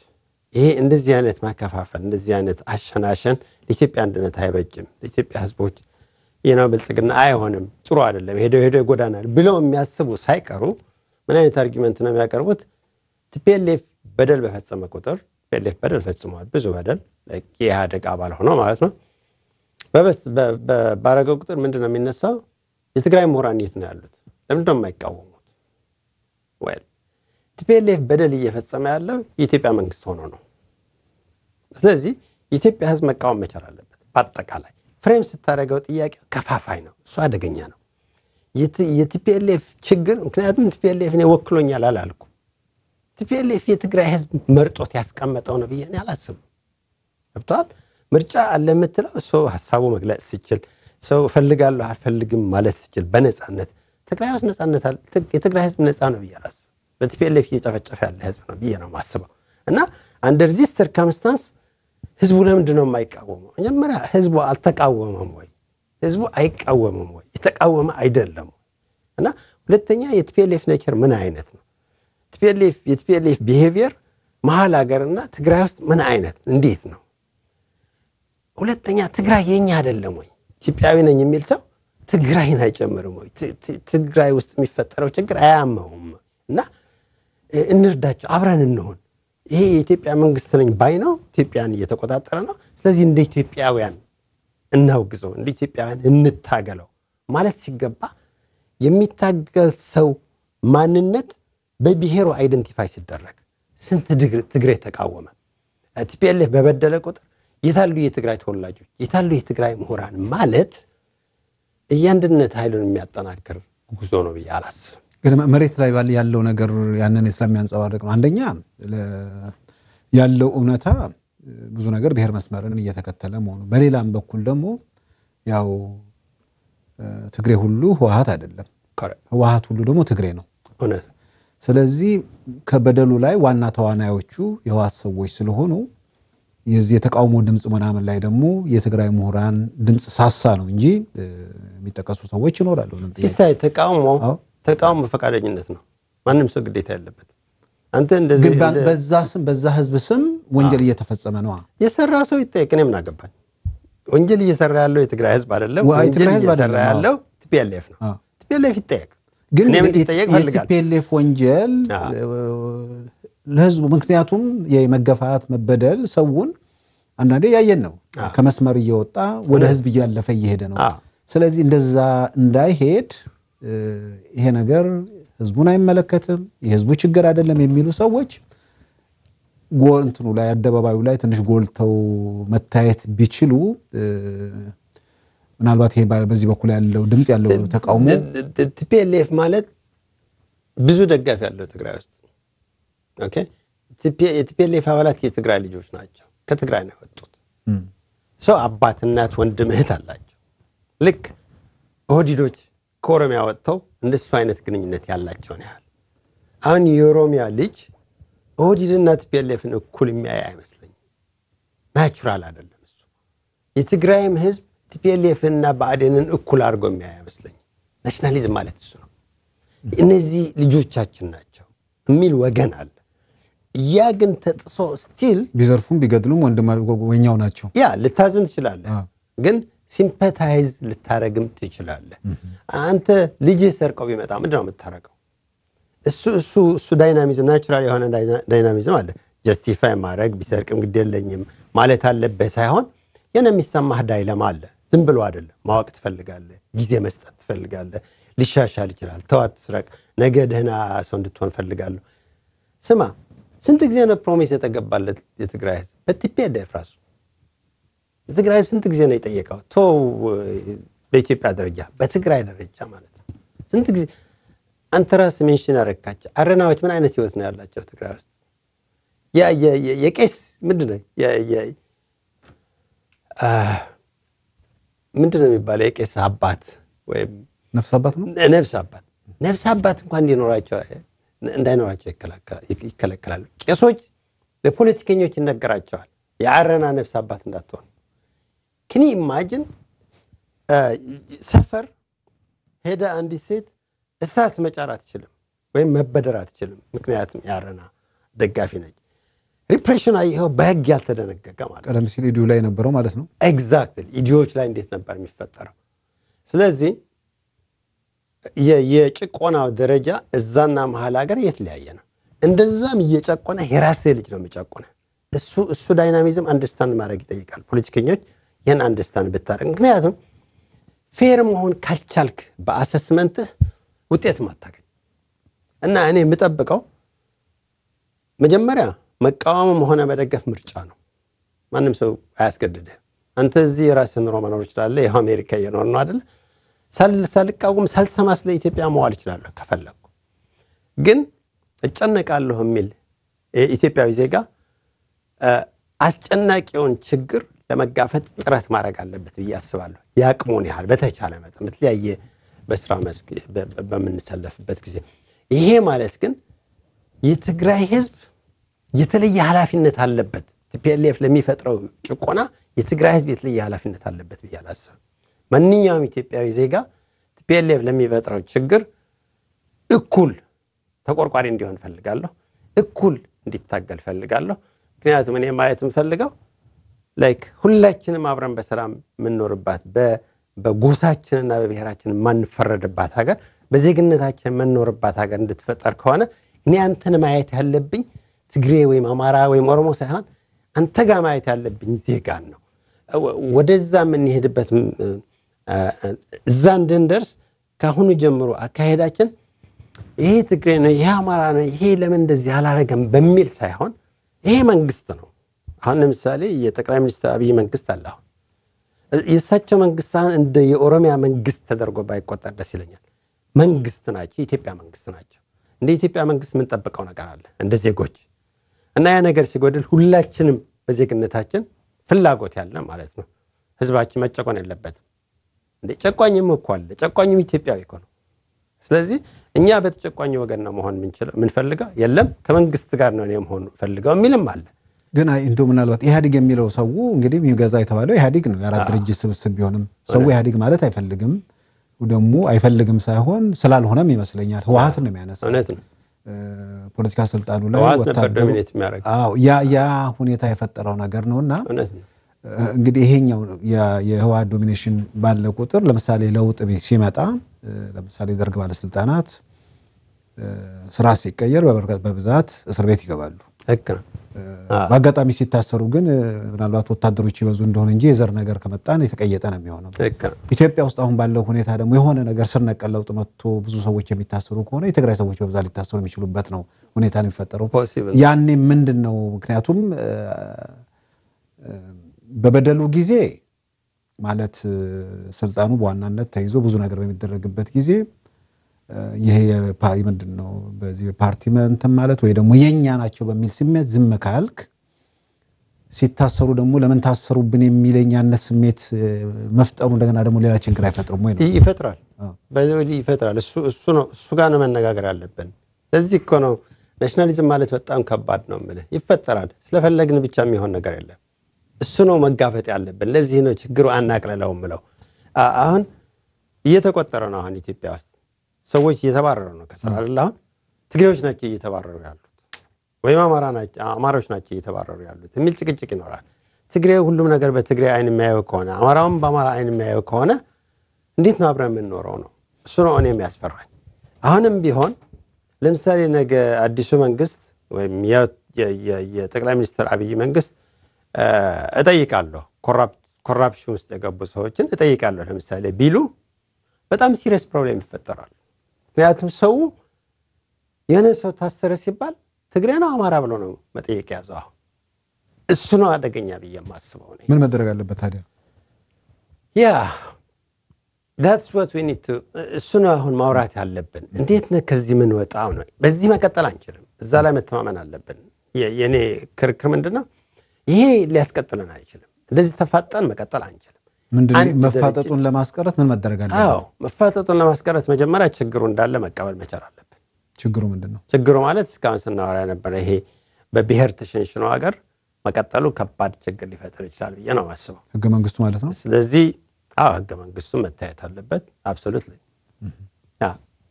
ይሄ እንደዚህ አይነት ማከፋፈል እንደዚህ አይነት አሸናሸን ለኢትዮጵያ አንድነት አይበጅም፣ ለኢትዮጵያ ሕዝቦች ይህ ነው ብልጽግና፣ አይሆንም፣ ጥሩ አይደለም፣ ሄዶ ሄዶ ይጎዳናል ብለው የሚያስቡ ሳይቀሩ ምን አይነት አርጊመንት ነው የሚያቀርቡት? ቲፒኤልኤፍ በደል በፈጸመ ቁጥር ቲፒኤልኤፍ በደል ፈጽመዋል፣ ብዙ በደል የኢህአደግ አባል ሆኖ ማለት ነው። ባረገው ቁጥር ምንድን ነው የሚነሳው? የትግራይ ምሁራን የት ነው ያሉት? ለምንድን ነው የማይቃወሙት? ቲፒኤልኤፍ በደል እየፈጸመ ያለው የኢትዮጵያ መንግስት ሆኖ ነው። ስለዚህ የኢትዮጵያ ህዝብ መቃወም መቻል አለበት በአጠቃላይ ፍሬም ስታደረገው ጥያቄ ከፋፋይ ነው። እሱ አደገኛ ነው። የቲፒኤልኤፍ ችግር ምክንያቱም ቲፒኤልኤፍ እኔ ወክሎኛል አላልኩ። ቲፒኤልኤፍ የትግራይ ህዝብ መርጦት ያስቀመጠው ነው ብዬ እኔ አላስብም። ገብቶሃል? ምርጫ አለ የምትለው ሰው ሀሳቡ መግለጽ ሲችል፣ ሰው እፈልጋለሁ አልፈልግም ማለት ሲችል በነፃነት ትግራይ ውስጥ ነፃነት አለ። የትግራይ ህዝብ ነፃ ነው ብዬ አላስብም። በቲፒኤልኤፍ እየጨፈጨፈ ያለ ህዝብ ነው ብዬ ነው ማስበው እና አንደር ዚስ ሰርከምስታንስ ህዝቡ ለምንድን ነው የማይቃወመው? መጀመሪያ ህዝቡ አልተቃወመም ወይ? ህዝቡ አይቃወምም ወይ? የተቃወመ አይደለም እና ሁለተኛ የቲፒኤልኤፍ ኔቸር ምን አይነት ነው? የቲፒኤልኤፍ ቢሄቪየር መሀል ሀገርና ትግራይ ውስጥ ምን አይነት እንዴት ነው? ሁለተኛ ትግራይ የኛ አይደለም ወይ? ኢትዮጵያዊ ነኝ የሚል ሰው ትግራይን አይጨምርም ወይ? ትግራይ ውስጥ የሚፈጠረው ችግር አያመውም? እና እንርዳቸው፣ አብረን እንሆን ይሄ የኢትዮጵያ መንግስት ነኝ ባይ ነው። ኢትዮጵያን እየተቆጣጠረ ነው። ስለዚህ እንደ ኢትዮጵያውያን እናውግዘው፣ እንደ ኢትዮጵያውያን እንታገለው ማለት ሲገባ የሚታገል ሰው ማንነት በብሔሩ አይደንቲፋይ ሲደረግ ስንት ትግሬ ተቃወመ። ቲፒኤልኤፍ በበደለ ቁጥር የታሉ የትግራይ ተወላጆች፣ የታሉ የትግራይ ምሁራን ማለት እያንድነት ኃይሉን የሚያጠናክር ጉዞ ነው ብዬ አላስብም። ግን መሬት ላይ ያለው ነገር ያንን ስለሚያንጸባርቅ ነው። አንደኛ ያለው እውነታ ብዙ ነገር ብሔር መስመርን እየተከተለ መሆኑ፣ በሌላም በኩል ደግሞ ያው ትግሬ ሁሉ ህወሀት አይደለም፣ ህወሀት ሁሉ ደግሞ ትግሬ ነው። ስለዚህ ከበደሉ ላይ ዋና ተዋናዮቹ የህወሀት ሰዎች ስለሆኑ የዚህ የተቃውሞ ድምፅ ምናምን ላይ ደግሞ የትግራይ ምሁራን ድምፅ ሳሳ ነው እንጂ የሚጠቀሱ ሰዎች ይኖራሉ። ሲሳይ ተቃውሞ ተቃውሞ በፈቃደኝነት ነው። ማንም ሰው ግዴታ ያለበት አንተ እንደዚህ ግን በዛ ስም በዛ ህዝብ ስም ወንጀል እየተፈጸመ ነው። የሰራ ሰው ይጠየቅ። እኔ ምን አገባኝ? ወንጀል እየሰራ ያለው የትግራይ ህዝብ አይደለም። ወንጀል እየሰራ ያለው ቲፒኤልኤፍ ነው። ቲፒኤልኤፍ ይጠየቅ። ግን የቲፒኤልኤፍ ወንጀል ለህዝቡ ምክንያቱም የመገፋት መበደል ሰውን አንዳንዴ ያየን ነው ከመስመር እየወጣ ወደ ህዝብ እያለፈ እየሄደ ነው። ስለዚህ እንደዛ እንዳይሄድ ይሄ ነገር ህዝቡን አይመለከትም፣ የህዝቡ ችግር አይደለም የሚሉ ሰዎች እንትኑ ላይ አደባባዩ ላይ ትንሽ ጎልተው መታየት ቢችሉ ምናልባት ይሄ በዚህ በኩል ያለው ድምፅ ያለው ተቃውሞ ቲፒኤልኤፍ ማለት ብዙ ደጋፊ ያለው ትግራይ ውስጥ ኦኬ። የቲፒኤልኤፍ አባላት የትግራይ ልጆች ናቸው። ከትግራይ ነው የወጡት። ሰው አባት፣ እናት፣ ወንድም፣ እህት አላቸው ልክ ኦህዲዶች ከኦሮሚያ ወጥተው እንደሱ አይነት ግንኙነት ያላቸውን ያህል አሁን የኦሮሚያ ልጅ ኦህዲድና ቲፒኤልኤፍን እኩል የሚያይ አይመስለኝም። ናቹራል አይደለም እሱ። የትግራይም ህዝብ ቲፒኤልኤፍንና ብአዴንን እኩል አድርጎ የሚያይ አይመስለኝም። ናሽናሊዝም ማለት እሱ ነው። እነዚህ ልጆቻችን ናቸው የሚል ወገን አለ። ያ ግን ተጥሶ ስቲል ቢዘርፉም ቢገድሉም ወንድማ ወኛው ናቸው። ያ ልታዝን ትችላለህ ግን ሲምፐታይዝ ልታረግም ትችላለ አንተ ልጅ ሰርቀው ቢመጣ ምንድን ነው የምታረቀው? እሱ እሱ እሱ ዳይናሚዝም ናቹራል የሆነ ዳይናሚዝም አለ። ጀስቲፋይ ማድረግ ቢሰርቅም ግድ የለኝም ማለት አለበት ሳይሆን የነ የሚሰማህ ዳይለማ አለ። ዝም ብሎ አይደለም። ማወቅ ትፈልጋለ ጊዜ መስጠት ትፈልጋለ ሊሻሻል ይችላል። ተዋት ስረቅ፣ ነገ ደህና ሰው እንድትሆን ፈልጋለሁ። ስማ፣ ስንት ጊዜ ነው ፕሮሚስ የተገባለት የትግራይ ህዝብ በቲፒኤልኤፍ ራሱ የትግራይ ስንት ጊዜ ነው የጠየቀው? ቶው በኢትዮጵያ ደረጃ በትግራይ ደረጃ ማለት ነው። ስንት ጊዜ አንተ ሜንሽን ያረካቸው አረናዎች ምን አይነት ህይወት ነው ያላቸው ትግራይ ውስጥ? የቄስ ነው ምንድን ነው የሚባለው የቄስ አባት ወይም ነፍስ አባት ነው ነፍስ አባት ነፍስ አባት እንኳን እንዲኖራቸው እንዳይኖራቸው ይከለከላሉ። ቄሶች በፖለቲከኞች ይነገራቸዋል። የአረና ነፍስ አባት እንዳትሆን ክኒ ኢማጅን uh, ሰፈር ሄደ አንዲት ሴት እሳት መጫር አትችልም፣ ወይም መበደር አትችልም። ምክንያቱም የአረና ደጋፊ ነች። ሪፕሬሽን አየኸው፣ በህግ ያልተደነገገ ማለት ቀደም ሲል ኢዲዮ ላይ ነበረው ማለት ነው። ኤግዛክትሊ ኢዲዮዎች ላይ እንዴት ነበር የሚፈጠረው? ስለዚህ የጭቆናው ደረጃ እዛና መሀል ሀገር የተለያየ ነው። እንደዛም እየጨቆነ የራሴ ልጅ ነው የሚጨቆነ እሱ እሱ ዳይናሚዝም አንደርስታንድ ማድረግ ይጠይቃል ፖለቲከኞች ይህን አንደስታን ብታደረግ ምክንያቱም ፌር መሆን ካልቻልክ በአሰስመንትህ ውጤት ማታገኝ እና እኔ የምጠብቀው መጀመሪያ መቃወምም ሆነ መደገፍ ምርጫ ነው። ማንም ሰው አያስገድድህ አንተ እዚህ የራስህን ኑሮ መኖር ይችላለ ይኸው አሜሪካ እየኖር ነው አደለ ሳልቃወም ሳልሰማ ስለ ኢትዮጵያ መዋል ይችላለሁ ከፈለግኩ። ግን እጨነቃለሁ የሚል የኢትዮጵያዊ ዜጋ አስጨናቂውን ችግር ለመጋፈጥ ጥረት ማድረግ አለበት ብዬ አስባለሁ። የአቅሙን ያህል በተቻለ መጠን በተለያየ በስራ መስክ በምንሰለፍበት ጊዜ ይሄ ማለት ግን የትግራይ ህዝብ የተለየ ኃላፊነት አለበት። ቲፒኤልኤፍ ለሚፈጥረው ጭቆና የትግራይ ህዝብ የተለየ ኃላፊነት አለበት ብዬ አላስብም። ማንኛውም ኢትዮጵያዊ ዜጋ ቲፒኤልኤፍ ለሚፈጥረው ችግር እኩል ተቆርቋሪ እንዲሆን ፈልጋለሁ። እኩል እንዲታገል ፈልጋለሁ። ምክንያቱም እኔ ማየት የምፈልገው ላይክ ሁላችንም አብረን በሰላም የምንኖርባት በጎሳችንና በብሔራችን የማንፈረድባት ሀገር በዜግነታችን የምንኖርባት ሀገር እንድትፈጠር ከሆነ እኔ አንተን ማየት ያለብኝ ትግሬ ወይም አማራ ወይም ኦሮሞ ሳይሆን አንተ ጋር ማየት ያለብኝ ዜጋን ነው። ወደዛ የምንሄድበት እዛ እንድንደርስ ከአሁኑ ጀምሮ አካሄዳችን ይሄ ትግሬ ነው፣ ይሄ አማራ ነው፣ ይሄ ለምን እንደዚህ አላረገም በሚል ሳይሆን ይሄ መንግስት ነው አሁን ለምሳሌ የጠቅላይ ሚኒስትር አብይ መንግስት አለ። አሁን የእሳቸው መንግስት አሁን እንደ የኦሮሚያ መንግስት ተደርጎ ባይቆጠር ደስ ይለኛል። መንግስት ናቸው፣ የኢትዮጵያ መንግስት ናቸው። እንደ ኢትዮጵያ መንግስት የምንጠብቀው ነገር አለ እንደ ዜጎች እና ያ ነገር ሲጎድል ሁላችንም በዜግነታችን ፍላጎት ያለ ማለት ነው። ህዝባችን መጨቆን የለበትም። እንደ ጨቋኝም እኮ አለ፣ ጨቋኝም ኢትዮጵያዊ እኮ ነው። ስለዚህ እኛ በተጨቋኝ ወገን ነው መሆን የምንፈልገው። የለም ከመንግስት ጋር ነው መሆን ፈልገው የሚልም አለ። ግን እንዶ ምናልባት ኢህአዲግ የሚለው ሰው እንግዲህ ይገዛ የተባለው ኢህአዲግ ነው። የአራት ድርጅት ስብስብ ቢሆንም ሰው ኢህአዲግ ማለት አይፈልግም። ደግሞ አይፈልግም ሳይሆን ስላልሆነም ይመስለኛል ህወሀት ነው የሚያነሳ ፖለቲካ ስልጣኑ ላይ ያ ሁኔታ የፈጠረው ነገር ነውና እንግዲህ ይሄኛው የህወሀት ዶሚኔሽን ባለ ቁጥር ለምሳሌ ለውጥ ሲመጣ ለምሳሌ ደርግ ባለስልጣናት ስራ ሲቀየር በብዛት እስር ቤት ይገባሉ። በአጋጣሚ ሲታሰሩ ግን ምናልባት ወታደሮች ይበዙ እንደሆነ እንጂ የዘር ነገር ከመጣን የተቀየጠ ነው የሚሆነው። ኢትዮጵያ ውስጥ አሁን ባለው ሁኔታ ደግሞ የሆነ ነገር ስር ነቀል ለውጥ መጥቶ ብዙ ሰዎች የሚታሰሩ ከሆነ የትግራይ ሰዎች በብዛት ሊታሰሩ የሚችሉበት ነው ሁኔታ ነው የሚፈጠረው። ያኔ ምንድን ነው ምክንያቱም በበደሉ ጊዜ ማለት ስልጣኑ በዋናነት ተይዞ ብዙ ነገር በሚደረግበት ጊዜ ይሄ ምንድን ነው በዚህ ፓርቲ እንትን ማለት ወይ ደግሞ የእኛ ናቸው በሚል ስሜት ዝም ካልክ ሲታሰሩ ደግሞ ለምን ታሰሩብን የሚለኛነት ስሜት መፍጠሩ እንደገና ደግሞ ሌላ ችግር አይፈጥርም ወይ? ይፈጥራል፣ ይፈጥራል። እሱ ጋር ነው መነጋገር አለብን። ለዚህ እኮ ነው ናሽናሊዝም ማለት በጣም ከባድ ነው የምልህ። ይፈጠራል፣ ስለፈለግን ብቻ የሚሆን ነገር የለም። እሱ ነው መጋፈጥ ያለብን። ለዚህ ነው ችግሩ አናቅለለው ምለው። አሁን እየተቆጠረ ነው አሁን ኢትዮጵያ ውስጥ ሰዎች እየተባረሩ ነው ከስራ አይደል? አሁን ትግሬዎች ናቸው እየተባረሩ ያሉት ወይም አማራዎች ናቸው እየተባረሩ ያሉት የሚል ጭቅጭቅ ይኖራል። ትግሬ ሁሉም ነገር በትግሬ አይን የሚያየው ከሆነ አማራውም በአማራ አይን የሚያየው ከሆነ እንዴት ነው አብረን የምንኖረው? ነው እሱ ነው እኔ የሚያስፈራኝ። አሁንም ቢሆን ለምሳሌ ነገ አዲሱ መንግስት ወይም የጠቅላይ ሚኒስትር አብይ መንግስት እጠይቃለሁ ኮራፕሽን ውስጥ የገቡ ሰዎችን እጠይቃለሁ ለምሳሌ ቢሉ በጣም ሲሪየስ ፕሮብሌም ይፈጠራል። ምክንያቱም ሰው የሆነ ሰው ታሰረ ሲባል ትግሬ ነው አማራ ብሎ ነው መጠየቅ ያዘው። አሁን እሱ ነው አደገኛ ብዬ የማስበው። ምን መደረግ አለበት ታዲያ? ያ ዳትስ ዋት ኒድ ቱ እሱ ነው አሁን ማውራት ያለብን። እንዴት ነ ከዚህ ምን ወጣው ነው። በዚህ መቀጠል አንችልም። እዛ ላይ መተማመን አለብን። የእኔ ክርክር ምንድነው ይሄ ሊያስቀጥለን አይችልም። እንደዚህ ተፋጠን መቀጠል አንችልም። መፋጠጡን ለማስቀረት ምን መደረግ አለበት? አዎ መፋጠጡን ለማስቀረት መጀመሪያ ችግሩ እንዳለ መቀበል መቻል አለብን። ችግሩ ምንድን ነው? ችግሩ ማለት እስካሁን ስናወራ ነበረ። ይሄ በብሔር ተሸንሽኖ ሀገር መቀጠሉ ከባድ ችግር ሊፈጥር ይችላል ብዬ ነው የማስበው። ህገ መንግስቱ ማለት ነው። ስለዚህ አዎ ህገ መንግስቱ መታየት አለበት። አብሶሉት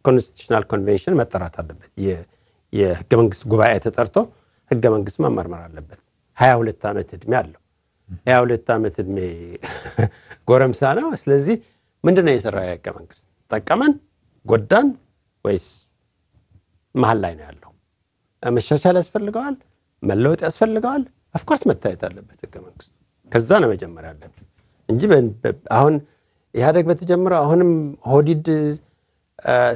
ኮንስቲቱሽናል ኮንቬንሽን መጠራት አለበት። የህገ መንግስት ጉባኤ ተጠርቶ ህገ መንግስቱ መመርመር አለበት። ሀያ ሁለት ዓመት እድሜ አለው። ሀያ ሁለት ዓመት እድሜ። ጎረምሳ ነው። ስለዚህ ምንድን ነው የሰራው የህገ መንግስት? ጠቀመን፣ ጎዳን ወይስ መሀል ላይ ነው ያለው? መሻሻል ያስፈልገዋል፣ መለወጥ ያስፈልገዋል። ኦፍኮርስ መታየት አለበት ህገ መንግስቱ። ከዛ ነው መጀመሪያ ያለብን እንጂ አሁን ኢህአደግ በተጀመረው አሁንም ሆዲድ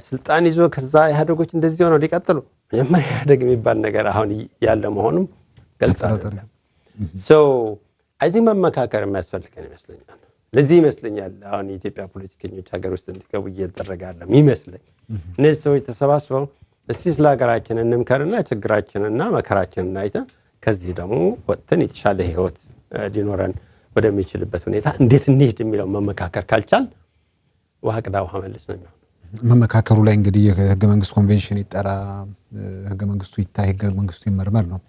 ስልጣን ይዞ ከዛ ኢህአደጎች እንደዚህ ሆነው ሊቀጥሉ መጀመሪያ ኢህአደግ የሚባል ነገር አሁን ያለ መሆኑም ገልጻ አይደለም። አይ ቲንክ መመካከር የሚያስፈልገን ይመስለኛል። ለዚህ ይመስለኛል አሁን የኢትዮጵያ ፖለቲከኞች ሀገር ውስጥ እንዲገቡ እየተደረገ ያለ ይመስለኝ። እነዚህ ሰዎች ተሰባስበው እስቲ ስለ ሀገራችን እንምከርና ችግራችንና መከራችንን አይተን ከዚህ ደግሞ ወጥተን የተሻለ ህይወት ሊኖረን ወደሚችልበት ሁኔታ እንዴት እንሄድ የሚለው መመካከር ካልቻል ውሃ ቅዳ ውሃ መልስ ነው የሚሆነው። መመካከሩ ላይ እንግዲህ የህገ መንግስት ኮንቬንሽን ይጠራ፣ ህገ መንግስቱ ይታይ፣ ህገ መንግስቱ ይመርመር ነው።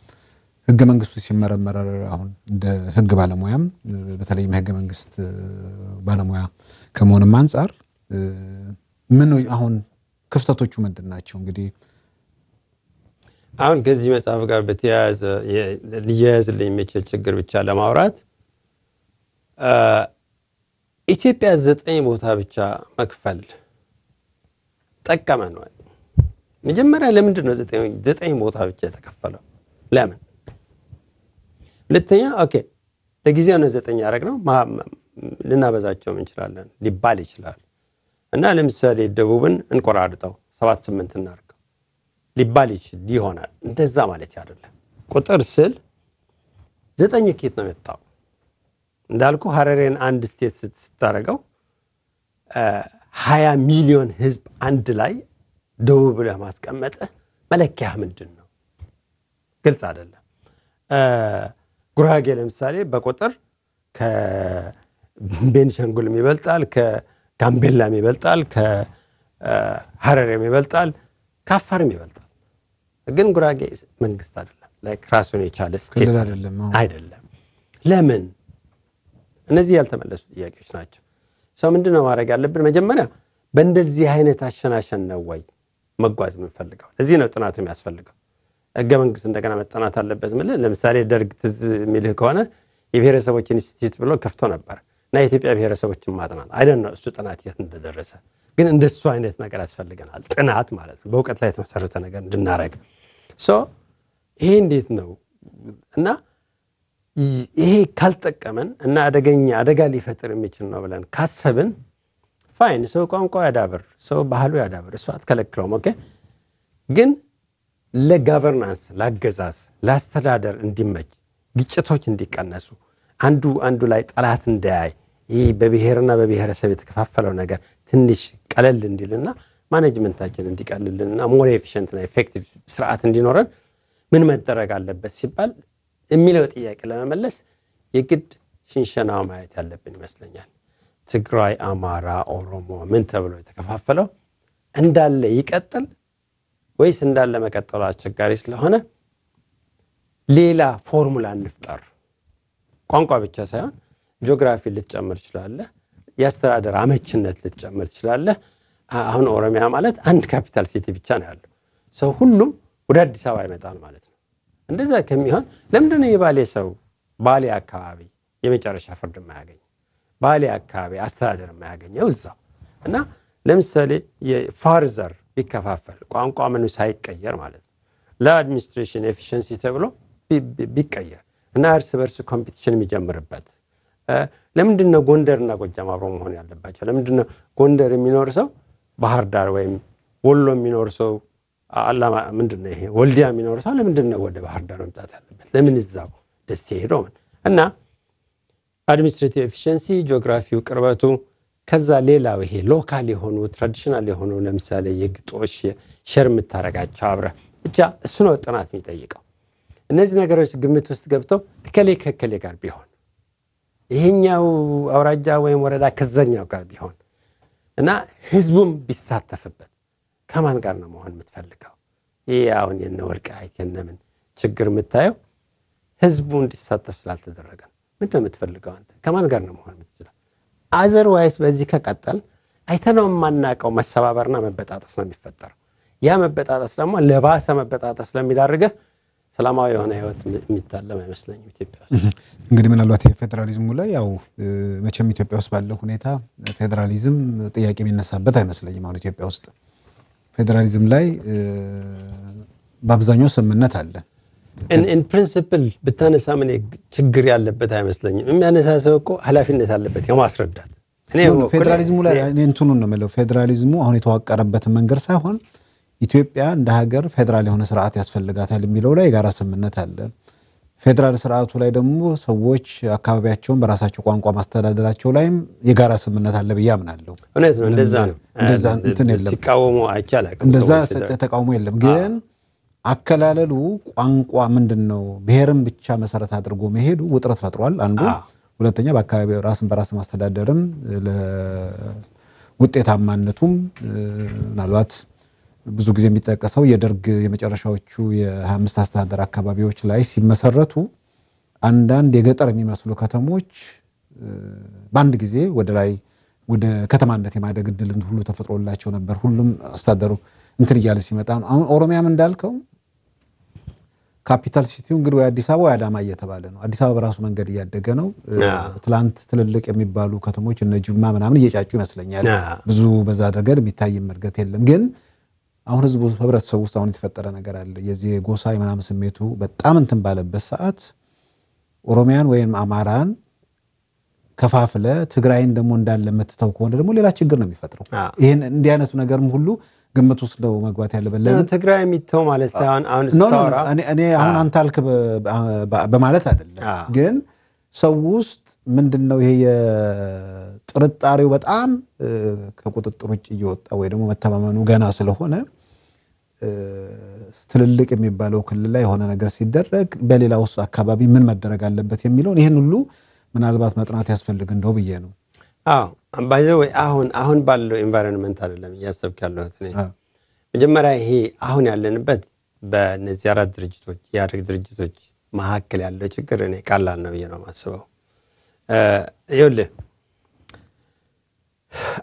ህገ መንግስቱ ሲመረመር አሁን እንደ ህግ ባለሙያም በተለይም ህገ መንግስት ባለሙያ ከመሆንም አንጻር ምን አሁን ክፍተቶቹ ምንድን ናቸው? እንግዲህ አሁን ከዚህ መጽሐፍ ጋር በተያያዘ ሊያያዝልኝ የሚችል ችግር ብቻ ለማውራት ኢትዮጵያ ዘጠኝ ቦታ ብቻ መክፈል ጠቀመ ነው። መጀመሪያ ለምንድን ነው ዘጠኝ ቦታ ብቻ የተከፈለው? ለምን ሁለተኛ ኦኬ ለጊዜው ነው ዘጠኝ ያደረግ ነው ልናበዛቸውም እንችላለን ሊባል ይችላል እና ለምሳሌ ደቡብን እንቆራርጠው ሰባት ስምንት እናርገው ሊባል ይችል ይሆናል። እንደዛ ማለት አይደለም። ቁጥር ስል ዘጠኝ ኬት ነው የመጣው እንዳልኩ ሀረሬን አንድ ስቴት ስታደረገው ሀያ ሚሊዮን ህዝብ አንድ ላይ ደቡብ ብለህ መለኪያ መለኪያህ ምንድን ነው? ግልጽ አይደለም። ጉራጌ ለምሳሌ በቁጥር ከቤንሸንጉልም ይበልጣል፣ ከጋምቤላም ይበልጣል፣ ከሀረሬም ይበልጣል፣ ከአፋርም ይበልጣል። ግን ጉራጌ መንግስት አይደለም፣ ላይክ ራሱን የቻለ ስቴት አይደለም። ለምን? እነዚህ ያልተመለሱ ጥያቄዎች ናቸው። ሰው ምንድን ነው ማድረግ ያለብን? መጀመሪያ በእንደዚህ አይነት አሸናሸን ነው ወይ መጓዝ የምንፈልገው? ለዚህ ነው ጥናቱ የሚያስፈልገው። ህገ መንግስት እንደገና መጠናት አለበት። ምል ለምሳሌ ደርግ ትዝ የሚልህ ከሆነ የብሔረሰቦች ኢንስቲትዩት ብሎ ከፍቶ ነበር እና የኢትዮጵያ ብሔረሰቦችን ማጥናት አይደን ነው። እሱ ጥናት የት እንደደረሰ ግን እንደሱ አይነት ነገር ያስፈልገናል። ጥናት ማለት ነው፣ በእውቀት ላይ የተመሰረተ ነገር እንድናረግ። ይሄ እንዴት ነው እና ይሄ ካልጠቀመን እና አደገኛ አደጋ ሊፈጥር የሚችል ነው ብለን ካሰብን ፋይን ሰው ቋንቋ ያዳብር፣ ሰው ባህሉ ያዳብር፣ እሱ አትከለክለውም። ኦኬ ግን ለጋቨርናንስ ላገዛዝ ለአስተዳደር እንዲመች ግጭቶች እንዲቀነሱ አንዱ አንዱ ላይ ጠላት እንዳያይ ይህ በብሔርና በብሔረሰብ የተከፋፈለው ነገር ትንሽ ቀለል እንዲልና ማኔጅመንታችን እንዲቀልልንና ሞር ኤፊሽንትና ኤፌክቲቭ ስርዓት እንዲኖረን ምን መደረግ አለበት ሲባል የሚለው ጥያቄ ለመመለስ የግድ ሽንሸና ማየት ያለብን ይመስለኛል። ትግራይ፣ አማራ፣ ኦሮሞ ምን ተብሎ የተከፋፈለው እንዳለ ይቀጥል። ወይስ እንዳለ መቀጠሉ አስቸጋሪ ስለሆነ ሌላ ፎርሙላ እንፍጠር። ቋንቋ ብቻ ሳይሆን ጂኦግራፊ ልትጨምር ትችላለህ። የአስተዳደር አመችነት ልትጨምር ትችላለህ። አሁን ኦሮሚያ ማለት አንድ ካፒታል ሲቲ ብቻ ነው ያለው። ሰው ሁሉም ወደ አዲስ አበባ ይመጣል ማለት ነው። እንደዛ ከሚሆን ለምንድን ነው የባሌ ሰው ባሌ አካባቢ የመጨረሻ ፍርድ የማያገኝ ባሌ አካባቢ አስተዳደር የማያገኘው እዛው እና ለምሳሌ የፋርዘር ቢከፋፈል ቋንቋ ምኑ ሳይቀየር ማለት ነው ለአድሚኒስትሬሽን ኤፊሽንሲ ተብሎ ቢቀየር እና እርስ በርስ ኮምፒቲሽን የሚጀምርበት ለምንድን ነው እና ጎጃም አብሮ መሆን ያለባቸው? ለምንድን ነው ጎንደር የሚኖር ሰው ባህር ዳር ወይም ወሎ የሚኖር ሰው ምንድን ነው ይሄ ወልዲያ የሚኖር ሰው ለምንድን ነው ወደ ባህር ዳር መምጣት ያለበት? ለምን እዛው ደስ ሄዶ እና አድሚኒስትሬቲቭ ኤፊሽንሲ ጂኦግራፊው ቅርበቱ ከዛ ሌላው ይሄ ሎካል የሆኑ ትራዲሽናል የሆኑ ለምሳሌ የግጦሽ ሸር የምታረጋቸው አብረ ብቻ እሱ ነው ጥናት የሚጠይቀው። እነዚህ ነገሮች ግምት ውስጥ ገብተው ከከሌ ከከሌ ጋር ቢሆን ይሄኛው አውራጃ ወይም ወረዳ ከዛኛው ጋር ቢሆን እና ህዝቡም ቢሳተፍበት ከማን ጋር ነው መሆን የምትፈልገው? ይህ አሁን የነ ወልቃይት የነምን ችግር የምታየው ህዝቡ እንዲሳተፍ ስላልተደረገ ነው። የምትፈልገው አንተ? ከማን ጋር ነው መሆን የምትችለው? አዘርዋይስ በዚህ ከቀጠል አይተነው የማናቀው መሰባበርና መበጣጠስ ነው የሚፈጠረው። ያ መበጣጠስ ደግሞ ለባሰ መበጣጠስ ስለሚዳርገህ ሰላማዊ የሆነ ህይወት የሚታለም አይመስለኝም። ኢትዮጵያ ውስጥ እንግዲህ ምናልባት የፌዴራሊዝሙ ላይ ያው መቼም ኢትዮጵያ ውስጥ ባለው ሁኔታ ፌዴራሊዝም ጥያቄ የሚነሳበት አይመስለኝም። አሁን ኢትዮጵያ ውስጥ ፌዴራሊዝም ላይ በአብዛኛው ስምምነት አለ። ፕሪንስፕል ብታነሳ ምን ችግር ያለበት አይመስለኝም። የሚያነሳ ሰው እኮ ኃላፊነት አለበት የማስረዳት ፌዴራሊዝሙ ላይ እንትኑን ነው የምለው። ፌዴራሊዝሙ አሁን የተዋቀረበትን መንገድ ሳይሆን ኢትዮጵያ እንደ ሀገር ፌዴራል የሆነ ስርዓት ያስፈልጋታል የሚለው ላይ የጋራ ስምምነት አለ። ፌዴራል ስርዓቱ ላይ ደግሞ ሰዎች አካባቢያቸውን በራሳቸው ቋንቋ ማስተዳደራቸው ላይም የጋራ ስምምነት አለ ብዬ አምናለሁ። እውነት ነው። እንደዛ ነው። እንደዛ ተቃውሞ የለም ግን አከላለሉ ቋንቋ ምንድን ነው? ብሔርን ብቻ መሰረት አድርጎ መሄዱ ውጥረት ፈጥሯል። አንዱ ሁለተኛ፣ በአካባቢ ራስን በራስ ማስተዳደርም ለውጤታማነቱም ምናልባት ብዙ ጊዜ የሚጠቀሰው የደርግ የመጨረሻዎቹ የአምስት አስተዳደር አካባቢዎች ላይ ሲመሰረቱ አንዳንድ የገጠር የሚመስሉ ከተሞች በአንድ ጊዜ ወደ ላይ ወደ ከተማነት የማደግ እድልን ሁሉ ተፈጥሮላቸው ነበር። ሁሉም አስተዳደሩ እንትን እያለ ሲመጣ አሁን ኦሮሚያም እንዳልከው ካፒታል ሲቲው እንግዲህ ወይ አዲስ አበባ ወይ አዳማ እየተባለ ነው። አዲስ አበባ በራሱ መንገድ እያደገ ነው። ትላንት ትልልቅ የሚባሉ ከተሞች እነ ጅማ ምናምን እየጫጩ ይመስለኛል። ብዙ በዛ ረገድ የሚታይም እድገት የለም። ግን አሁን ህዝቡ ህብረተሰቡ ውስጥ አሁን የተፈጠረ ነገር አለ። የዚህ ጎሳ ምናምን ስሜቱ በጣም እንትን ባለበት ሰዓት ኦሮሚያን ወይም አማራን ከፋፍለ ትግራይን ደግሞ እንዳለ የምትተው ከሆነ ደግሞ ሌላ ችግር ነው የሚፈጥረው። ይህን እንዲህ አይነቱ ነገርም ሁሉ ግምት ውስጥ ነው መግባት ያለበት። ትግራይ የሚተው ማለት ሳይሆን እኔ አሁን አንተ አልክ በማለት አይደለም፣ ግን ሰው ውስጥ ምንድን ነው ይሄ የጥርጣሬው በጣም ከቁጥጥር ውጭ እየወጣ ወይ ደግሞ መተማመኑ ገና ስለሆነ ትልልቅ የሚባለው ክልል ላይ የሆነ ነገር ሲደረግ በሌላ ውስጥ አካባቢ ምን መደረግ አለበት የሚለውን ይህን ሁሉ ምናልባት መጥናት ያስፈልግ እንደው ብዬ ነው። አዎ ባይዘ ወይ አሁን አሁን ባለው ኤንቫይሮንመንት አይደለም እያሰብክ ያለሁት እኔ መጀመሪያ ይሄ አሁን ያለንበት በእነዚህ አራት ድርጅቶች የአደግ ድርጅቶች መካከል ያለው ችግር እኔ ቀላል ነው ብዬ ነው የማስበው። ይኸውልህ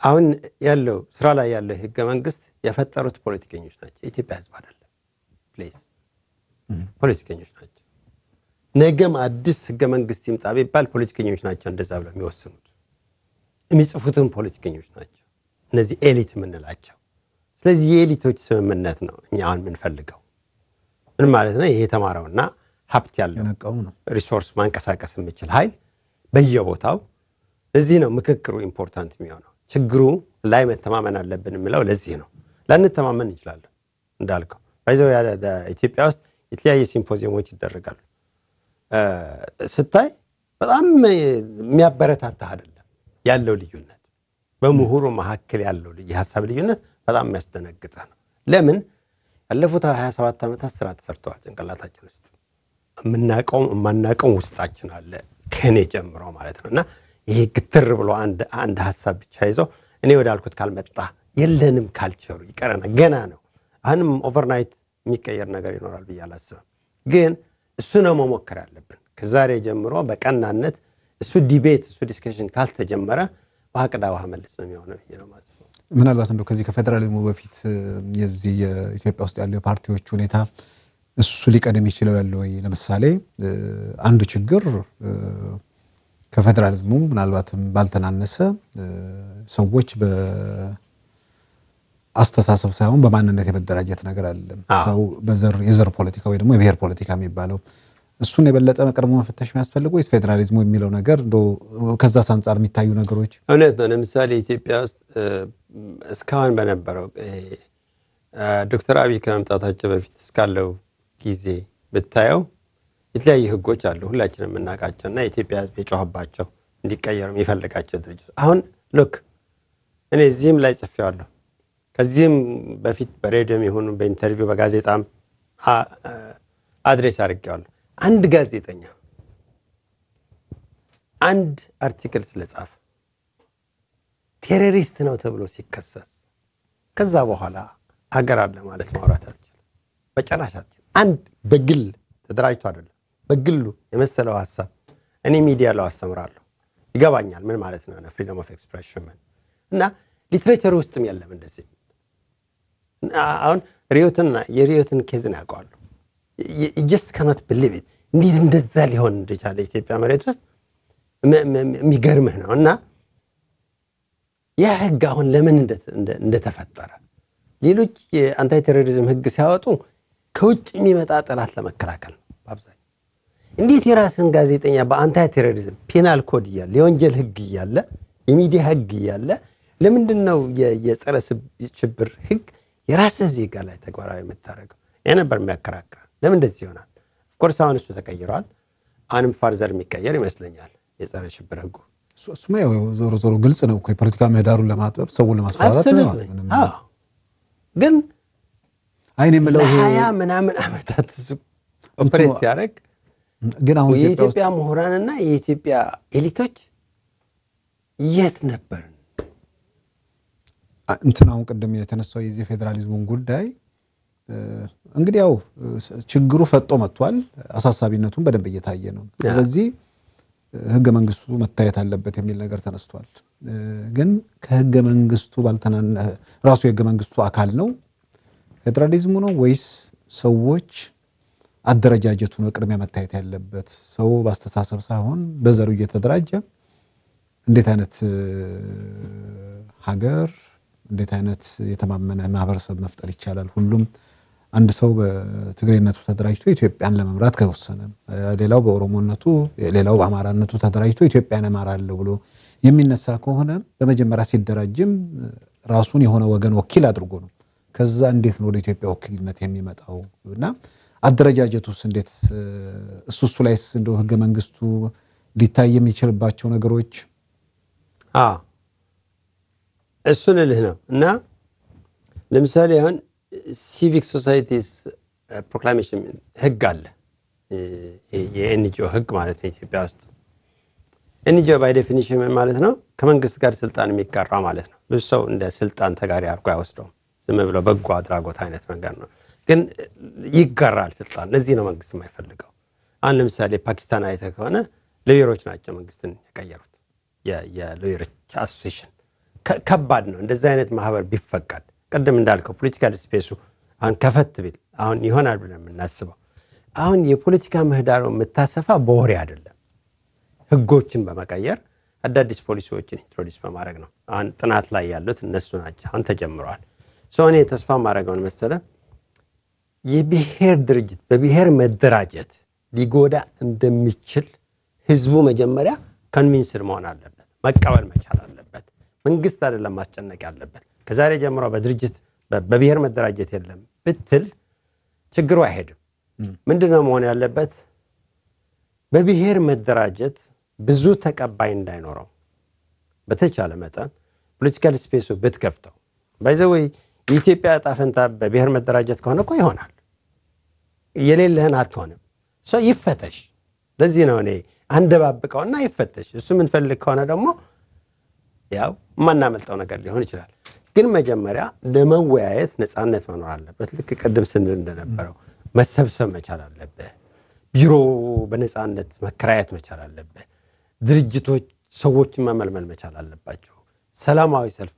አሁን ያለው ስራ ላይ ያለው ህገ መንግስት የፈጠሩት ፖለቲከኞች ናቸው፣ የኢትዮጵያ ህዝብ አይደለም። ፖለቲከኞች ናቸው። ነገም አዲስ ህገ መንግስት ይምጣ ቢባል ፖለቲከኞች ናቸው እንደዛ ብለው የሚወስኑት። የሚጽፉትም ፖለቲከኞች ናቸው እነዚህ ኤሊት የምንላቸው። ስለዚህ የኤሊቶች ስምምነት ነው እኛ አሁን የምንፈልገው። ምን ማለት ነው? ይሄ የተማረውና ሀብት ያለው ሪሶርስ ማንቀሳቀስ የምችል ሀይል በየቦታው እዚህ ነው ምክክሩ ኢምፖርታንት የሚሆነው። ችግሩ ላይ መተማመን አለብን የምለው ለዚህ ነው። ላንተማመን እንችላለን እንዳልከው፣ ባይዘው ኢትዮጵያ ውስጥ የተለያየ ሲምፖዚየሞች ይደረጋሉ። ስታይ በጣም የሚያበረታታ አይደለም ያለው ልዩነት። በምሁሩ መካከል ያለው የሀሳብ ልዩነት በጣም የሚያስደነግጠ ነው። ለምን ያለፉት 27 ዓመታት ስራ ተሰርተዋል። ጭንቅላታችን ውስጥ የምናቀውም የማናቀውም ውስጣችን አለ ከኔ ጀምሮ ማለት ነው እና ይሄ ግትር ብሎ አንድ ሀሳብ ብቻ ይዘው እኔ ወዳልኩት ካልመጣ የለንም ካልቸሩ ይቀረና ገና ነው። አሁንም ኦቨርናይት የሚቀየር ነገር ይኖራል ብዬ አላስብም ግን እሱ ነው መሞከር አለብን። ከዛሬ ጀምሮ በቀናነት እሱ ዲቤት እሱ ዲስከሽን ካልተጀመረ ውሃ ውሃ መልስ ነው የሚሆነው ብዬ ነው ማለት ምናልባት እንደው ከዚህ ከፌዴራሊዝሙ በፊት የዚህ የኢትዮጵያ ውስጥ ያለው የፓርቲዎች ሁኔታ እሱ ሊቀደም ይችላል ወይ? ለምሳሌ አንዱ ችግር ከፌዴራሊዝሙ ምናልባትም ባልተናነሰ ሰዎች አስተሳሰብ ሳይሆን በማንነት የመደራጀት ነገር አይደለም። ሰው በዘር የዘር ፖለቲካ ወይ ደግሞ የብሔር ፖለቲካ የሚባለው እሱን የበለጠ ቀድሞ መፈተሽ የሚያስፈልገው ወይስ ፌዴራሊዝሙ የሚለው ነገር ከዛስ አንጻር የሚታዩ ነገሮች እውነት ነው። ለምሳሌ ኢትዮጵያ ውስጥ እስካሁን በነበረው ዶክተር አብይ ከመምጣታቸው በፊት እስካለው ጊዜ ብታየው የተለያዩ ህጎች አሉ፣ ሁላችን የምናውቃቸው እና የኢትዮጵያ ህዝብ የጮኸባቸው እንዲቀየሩ የሚፈልጋቸው ድርጅቶች አሁን ልክ እኔ እዚህም ላይ ጽፌዋለሁ ከዚህም በፊት በሬዲዮም ይሁን በኢንተርቪው በጋዜጣም አድሬስ አድርጌዋለሁ። አንድ ጋዜጠኛ አንድ አርቲክል ስለጻፈ ቴሮሪስት ነው ተብሎ ሲከሰስ ከዛ በኋላ ሀገር አለ ማለት ማውራት አትችልም፣ በጭራሽ አትችልም። አንድ በግል ተደራጅቶ አይደለም በግሉ የመሰለው ሀሳብ እኔ ሚዲያ ለው አስተምራለሁ። ይገባኛል ምን ማለት ነው ፍሪደም ኦፍ ኤክስፕሬሽን እና ሊትሬቸር ውስጥም የለም እንደዚህ አሁን ሪዮትን የሪዮትን ኬዝን ያውቀዋሉ። ጀስት ከኖት ብሊቭ ኢት እንዴት እንደዛ ሊሆን እንደቻለ ኢትዮጵያ መሬት ውስጥ የሚገርምህ ነው። እና ያ ህግ አሁን ለምን እንደተፈጠረ ሌሎች የአንታይ ቴሮሪዝም ህግ ሲያወጡ ከውጭ የሚመጣ ጥላት ለመከላከል ነው በአብዛኛው። እንዴት የራስን ጋዜጠኛ በአንታይ ቴሮሪዝም ፔናል ኮድ እያለ የወንጀል ህግ እያለ የሚዲያ ህግ እያለ ለምንድን ነው የጸረ ሽብር ህግ የራስህ ዜጋ ላይ ተግባራዊ የምታደርገው ይህ ነበር የሚያከራክረ። ለምን እንደዚህ ይሆናል? ኦፍኮርስ አሁን እሱ ተቀይረዋል። አንም ፋርዘር የሚቀየር ይመስለኛል የጸረ ሽብር ህጉ። እሱማ ዞሮ ዞሮ ግልጽ ነው። የፖለቲካ ምህዳሩን ለማጥበብ ሰውን ለማስፈራራት ግን አይን የምለው ሀያ ምናምን ዓመታት ኦፕሬት ሲያደረግ ግን አሁን የኢትዮጵያ ምሁራንና የኢትዮጵያ ኤሊቶች የት ነበር? እንትን አሁን ቅድም የተነሳው የዚህ ፌዴራሊዝሙን ጉዳይ እንግዲህ ያው ችግሩ ፈጦ መጥቷል። አሳሳቢነቱን በደንብ እየታየ ነው። ስለዚህ ህገ መንግስቱ መታየት አለበት የሚል ነገር ተነስቷል። ግን ከህገ መንግስቱ ባልተናነ ራሱ የህገ መንግስቱ አካል ነው ፌዴራሊዝሙ ነው ወይስ ሰዎች አደረጃጀቱ ነው ቅድሚያ መታየት ያለበት? ሰው በአስተሳሰብ ሳይሆን በዘሩ እየተደራጀ እንዴት አይነት ሀገር እንዴት አይነት የተማመነ ማህበረሰብ መፍጠር ይቻላል? ሁሉም አንድ ሰው በትግሬነቱ ተደራጅቶ ኢትዮጵያን ለመምራት ከወሰነ፣ ሌላው በኦሮሞነቱ፣ ሌላው በአማራነቱ ተደራጅቶ ኢትዮጵያን እመራለሁ ብሎ የሚነሳ ከሆነ በመጀመሪያ ሲደራጅም ራሱን የሆነ ወገን ወኪል አድርጎ ነው። ከዛ እንዴት ነው ወደ ኢትዮጵያ ወኪልነት የሚመጣው እና አደረጃጀቱስ እንዴት እሱ እሱ ላይስ እንደው ህገ መንግስቱ ሊታይ የሚችልባቸው ነገሮች እሱ ልልህ ነው እና ለምሳሌ አሁን ሲቪክ ሶሳይቲስ ፕሮክላሜሽን ህግ አለ። የኤንጂኦ ህግ ማለት ነው ኢትዮጵያ ውስጥ ኤንጂኦ ባይ ዴፊኒሽን ማለት ነው ከመንግስት ጋር ስልጣን የሚጋራ ማለት ነው። ብዙ ሰው እንደ ስልጣን ተጋሪ አድርጎ አይወስደውም። ዝም ብሎ በጎ አድራጎት አይነት ነገር ነው። ግን ይጋራል ስልጣን። ለዚህ ነው መንግስት የማይፈልገው። አሁን ለምሳሌ ፓኪስታን አይተ ከሆነ ሎየሮች ናቸው መንግስትን የቀየሩት የሎየሮች አሶሴሽን ከባድ ነው። እንደዚህ አይነት ማህበር ቢፈቀድ ቅድም እንዳልከው ፖለቲካል ስፔሱ አሁን ከፈት ቢል አሁን ይሆናል ብለን የምናስበው አሁን የፖለቲካ ምህዳሩ የምታሰፋ በወሬ አይደለም፣ ህጎችን በመቀየር አዳዲስ ፖሊሲዎችን ኢንትሮዲስ በማድረግ ነው። አሁን ጥናት ላይ ያሉት እነሱ ናቸው። አሁን ተጀምረዋል። እኔ ተስፋ ማድረገውን መሰለ የብሔር ድርጅት በብሔር መደራጀት ሊጎዳ እንደሚችል ህዝቡ መጀመሪያ ኮንቪንስድ መሆን አለበት፣ መቀበል መቻል አለበት። መንግስት አይደለም ማስጨነቅ ያለበት። ከዛሬ ጀምሮ በድርጅት በብሔር መደራጀት የለም ብትል ችግሩ አይሄድም። ምንድነው ነው መሆን ያለበት? በብሔር መደራጀት ብዙ ተቀባይ እንዳይኖረው በተቻለ መጠን ፖለቲካል ስፔሱ ብትከፍተው ባይዘወይ የኢትዮጵያ ጣፈንታ ፈንታ በብሔር መደራጀት ከሆነ እኮ ይሆናል። የሌለህን አትሆንም። ሰው ይፈተሽ። ለዚህ ነው እኔ አንደባብቀውና ይፈተሽ። እሱ የምንፈልግ ከሆነ ደግሞ ያው የማናመልጠው ነገር ሊሆን ይችላል። ግን መጀመሪያ ለመወያየት ነፃነት መኖር አለበት። ልክ ቅድም ስንል እንደነበረው መሰብሰብ መቻል አለብህ። ቢሮ በነፃነት መከራየት መቻል አለብህ። ድርጅቶች ሰዎችን መመልመል መቻል አለባቸው። ሰላማዊ ሰልፍ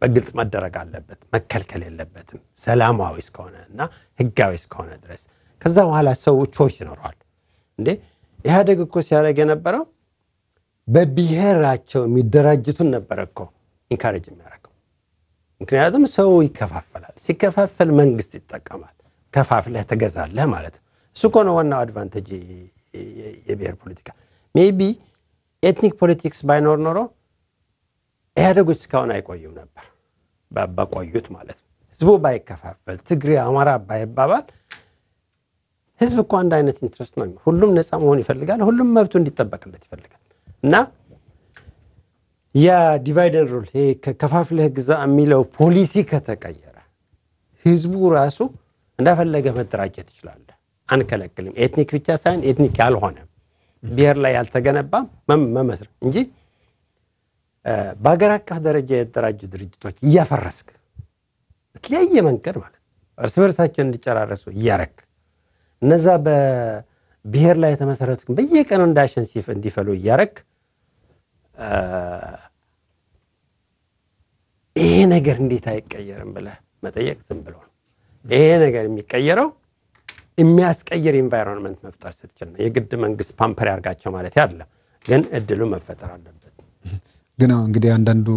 በግልጽ መደረግ አለበት፣ መከልከል የለበትም። ሰላማዊ እስከሆነ እና ህጋዊ እስከሆነ ድረስ ከዛ በኋላ ሰው ቾይስ ይኖረዋል። እንዴ ኢህአደግ እኮ ሲያደርግ የነበረው በብሔራቸው የሚደራጅቱን ነበር እኮ ኢንካሬጅ የሚያደርገው። ምክንያቱም ሰው ይከፋፈላል። ሲከፋፈል መንግስት ይጠቀማል። ከፋፍለህ ትገዛለህ ማለት ነው። እሱ እኮ ነው ዋናው አድቫንቴጅ የብሔር ፖለቲካ። ሜቢ ኤትኒክ ፖለቲክስ ባይኖር ኖሮ ኢህአደጎች እስካሁን አይቆዩም ነበር፣ በቆዩት ማለት ነው። ህዝቡ ባይከፋፈል፣ ትግሬ፣ አማራ ባይባባል ህዝብ እኮ አንድ አይነት ኢንትረስት ነው። ሁሉም ነፃ መሆን ይፈልጋል። ሁሉም መብቱ እንዲጠበቅለት ይፈልጋል። እና የዲቫይደን ሩል ይሄ ከከፋፍለህ ግዛ የሚለው ፖሊሲ ከተቀየረ ህዝቡ ራሱ እንዳፈለገ መደራጀት ይችላለ። አንከለክልም። ኤትኒክ ብቻ ሳይሆን ኤትኒክ ያልሆነ ብሔር ላይ ያልተገነባ መመስረት እንጂ በሀገር አቀፍ ደረጃ የተደራጁ ድርጅቶች እያፈረስክ በተለያየ መንገድ ማለት እርስ በርሳቸው እንዲጨራረሱ እያረክ እነዛ በብሔር ላይ የተመሰረቱ በየቀኑ እንዳሸንሲፍ እንዲፈሉ እያረክ ይሄ ነገር እንዴት አይቀየርም ብለ መጠየቅ ዝም ብሎ ነው። ይሄ ነገር የሚቀየረው የሚያስቀይር ኢንቫይሮንመንት መፍጠር ስትችል ነው። የግድ መንግስት ፓምፐር ያርጋቸው ማለት ያለ ግን እድሉ መፈጠር አለበት። ግን እንግዲህ አንዳንዱ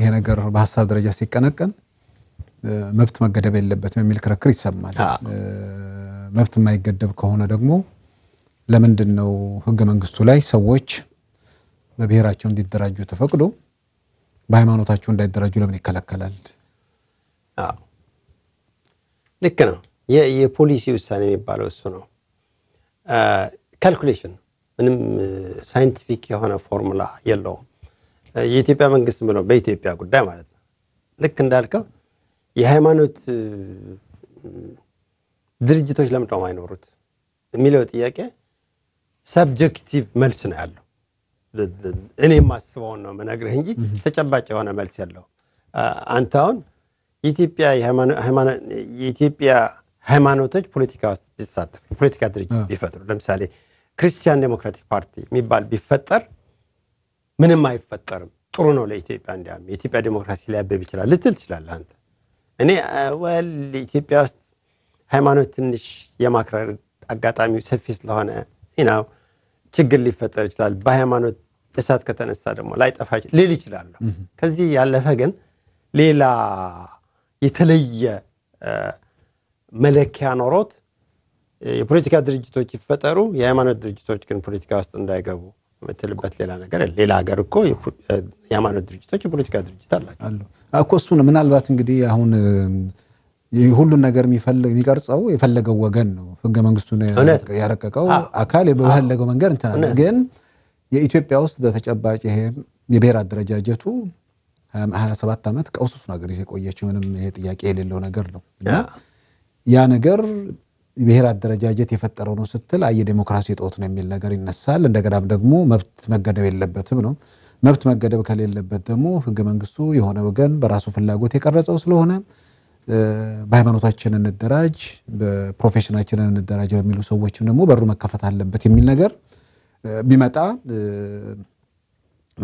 ይሄ ነገር በሀሳብ ደረጃ ሲቀነቀን መብት መገደብ የለበትም የሚል ክርክር ይሰማል። መብት የማይገደብ ከሆነ ደግሞ ለምንድን ነው ህገ መንግስቱ ላይ ሰዎች በብሔራቸው እንዲደራጁ ተፈቅዶ በሃይማኖታቸው እንዳይደራጁ ለምን ይከለከላል? ልክ ነው። የፖሊሲ ውሳኔ የሚባለው እሱ ነው። ካልኩሌሽን ምንም ሳይንቲፊክ የሆነ ፎርሙላ የለውም። የኢትዮጵያ መንግስት ብለው በኢትዮጵያ ጉዳይ ማለት ነው። ልክ እንዳልከው የሃይማኖት ድርጅቶች ለምንድነው አይኖሩት የሚለው ጥያቄ ሰብጀክቲቭ መልስ ነው ያለው። እኔ የማስበውን ነው የምነግርህ እንጂ ተጨባጭ የሆነ መልስ የለውም። አንተ አሁን የኢትዮጵያ ሃይማኖቶች ፖለቲካ ውስጥ ቢሳተፍ የፖለቲካ ድርጅት ቢፈጥሩ ለምሳሌ ክርስቲያን ዴሞክራቲክ ፓርቲ የሚባል ቢፈጠር ምንም አይፈጠርም፣ ጥሩ ነው ለኢትዮጵያ። እንዲያውም የኢትዮጵያ ዴሞክራሲ ሊያበብ ይችላል ልትል ትችላለህ አንተ። እኔ ወል ኢትዮጵያ ውስጥ ሃይማኖት ትንሽ የማክረር አጋጣሚ ሰፊ ስለሆነ ነው ችግር ሊፈጠር ይችላል በሃይማኖት እሳት ከተነሳ ደግሞ ላይጠፋ ሊል ይችላለሁ። ከዚህ ያለፈ ግን ሌላ የተለየ መለኪያ ኖሮት የፖለቲካ ድርጅቶች ይፈጠሩ፣ የሃይማኖት ድርጅቶች ግን ፖለቲካ ውስጥ እንዳይገቡ የምትልበት ሌላ ነገር ሌላ ሀገር እኮ የሃይማኖት ድርጅቶች የፖለቲካ ድርጅት አላቸው እኮ። እሱ ነው ምናልባት እንግዲህ አሁን ሁሉን ነገር የሚቀርጸው የፈለገው ወገን ነው። ህገ መንግስቱን ያረቀቀው አካል በፈለገው መንገድ ግን የኢትዮጵያ ውስጥ በተጨባጭ ይሄ የብሔር አደረጃጀቱ 27 ዓመት ቀውስ ውስጥ ሀገር የቆየችው ምንም ይሄ ጥያቄ የሌለው ነገር ነው ያ ነገር ብሔር አደረጃጀት የፈጠረው ነው ስትል አየ የዴሞክራሲ ጦት ነው የሚል ነገር ይነሳል። እንደገናም ደግሞ መብት መገደብ የለበትም ነው። መብት መገደብ ከሌለበት ደግሞ ህገ መንግስቱ የሆነ ወገን በራሱ ፍላጎት የቀረጸው ስለሆነ በሃይማኖታችን እንደራጅ፣ በፕሮፌሽናችን እንደራጅ የሚሉ ሰዎችም ደግሞ በሩ መከፈት አለበት የሚል ነገር ቢመጣ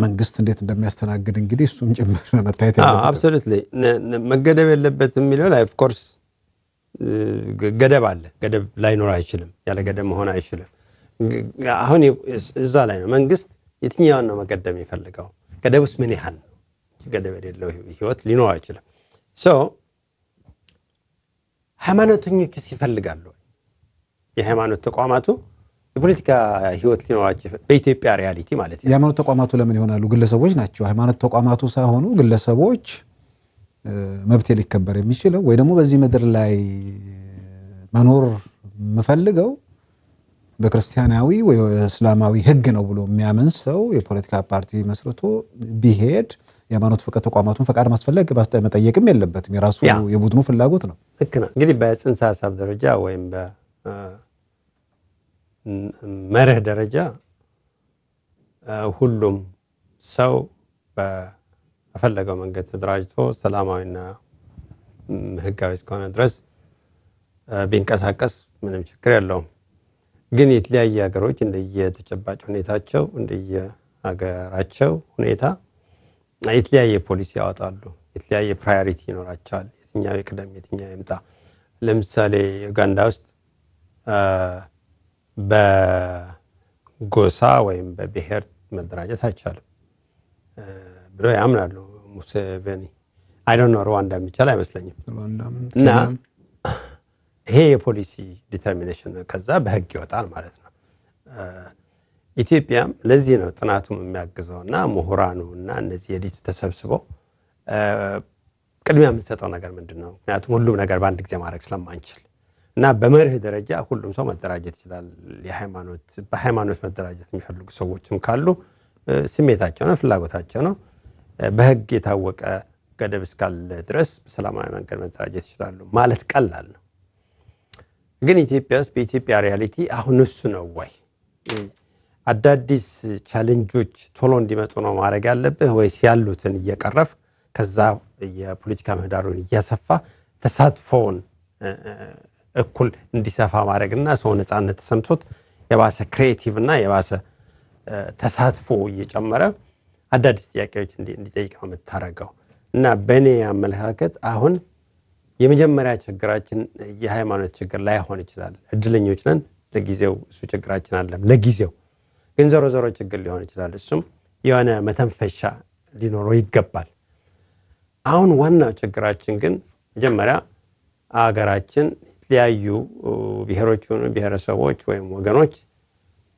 መንግስት እንዴት እንደሚያስተናግድ እንግዲህ እሱም ጭምር መታየት አብሶሉትሊ መገደብ የለበትም የሚለው ላይ ኦፍኮርስ ገደብ አለ። ገደብ ላይኖር አይችልም። ያለ ገደብ መሆን አይችልም። አሁን እዛ ላይ ነው መንግስት የትኛውን ነው መገደብ የሚፈልገው? ገደብ ውስጥ ምን ያህል ነው? ገደብ የሌለው ህይወት ሊኖር አይችልም። ሃይማኖተኞቹስ ይፈልጋሉ? የሃይማኖት ተቋማቱ የፖለቲካ ህይወት ሊኖራቸው በኢትዮጵያ ሪያሊቲ ማለት ነው። የሃይማኖት ተቋማቱ ለምን ይሆናሉ? ግለሰቦች ናቸው። ሃይማኖት ተቋማቱ ሳይሆኑ ግለሰቦች መብቴ ሊከበር የሚችለው ወይ ደግሞ በዚህ ምድር ላይ መኖር የምፈልገው በክርስቲያናዊ ወይ እስላማዊ ህግ ነው ብሎ የሚያምን ሰው የፖለቲካ ፓርቲ መስርቶ ቢሄድ የሃይማኖት ፍቅር ተቋማቱን ፈቃድ ማስፈለግ መጠየቅም የለበትም። የራሱ የቡድኑ ፍላጎት ነው። ልክ ነው። እንግዲህ በጽንሰ ሀሳብ ደረጃ ወይም መርህ ደረጃ ሁሉም ሰው በፈለገው መንገድ ተደራጅቶ ሰላማዊና ህጋዊ እስከሆነ ድረስ ቢንቀሳቀስ ምንም ችግር የለውም። ግን የተለያየ ሀገሮች እንደየተጨባጭ ሁኔታቸው እንደየሀገራቸው ሁኔታ የተለያየ ፖሊሲ ያወጣሉ። የተለያየ ፕራዮሪቲ ይኖራቸዋል። የትኛው ቅደም፣ የትኛው ይምጣ። ለምሳሌ ዩጋንዳ ውስጥ በጎሳ ወይም በብሔር መደራጀት አይቻልም ብሎ ያምናሉ ሙሴቬኒ። አይዶ ኖ ሩዋንዳ የሚቻል አይመስለኝም። እና ይሄ የፖሊሲ ዲተርሚኔሽን ከዛ በህግ ይወጣል ማለት ነው። ኢትዮጵያም ለዚህ ነው ጥናቱም የሚያግዘው እና ምሁራኑ እና እነዚህ የሊቱ ተሰብስበው ቅድሚያ የምንሰጠው ነገር ምንድን ነው? ምክንያቱም ሁሉም ነገር በአንድ ጊዜ ማድረግ ስለማንችል እና በመርህ ደረጃ ሁሉም ሰው መደራጀት ይችላል። የሃይማኖት በሃይማኖት መደራጀት የሚፈልጉ ሰዎችም ካሉ ስሜታቸው ነው፣ ፍላጎታቸው ነው። በህግ የታወቀ ገደብ እስካለ ድረስ በሰላማዊ መንገድ መደራጀት ይችላሉ ማለት ቀላል ነው። ግን ኢትዮጵያ ውስጥ በኢትዮጵያ ሪያሊቲ አሁን እሱ ነው ወይ? አዳዲስ ቻሌንጆች ቶሎ እንዲመጡ ነው ማድረግ ያለብህ ወይስ ያሉትን እየቀረፍ ከዛ የፖለቲካ ምህዳሩን እያሰፋ ተሳትፎውን እኩል እንዲሰፋ ማድረግና ሰው ነፃነት ተሰምቶት የባሰ ክሬቲቭ እና የባሰ ተሳትፎ እየጨመረ አዳዲስ ጥያቄዎች እንዲጠይቅ ነው የምታደርገው። እና በእኔ አመለካከት አሁን የመጀመሪያ ችግራችን የሃይማኖት ችግር ላይሆን ይችላል። እድለኞች ነን። ለጊዜው እሱ ችግራችን አለም። ለጊዜው ግን ዞሮ ዞሮ ችግር ሊሆን ይችላል። እሱም የሆነ መተንፈሻ ሊኖረው ይገባል። አሁን ዋናው ችግራችን ግን መጀመሪያ አገራችን የተለያዩ ብሔሮች ብሔረሰቦች ወይም ወገኖች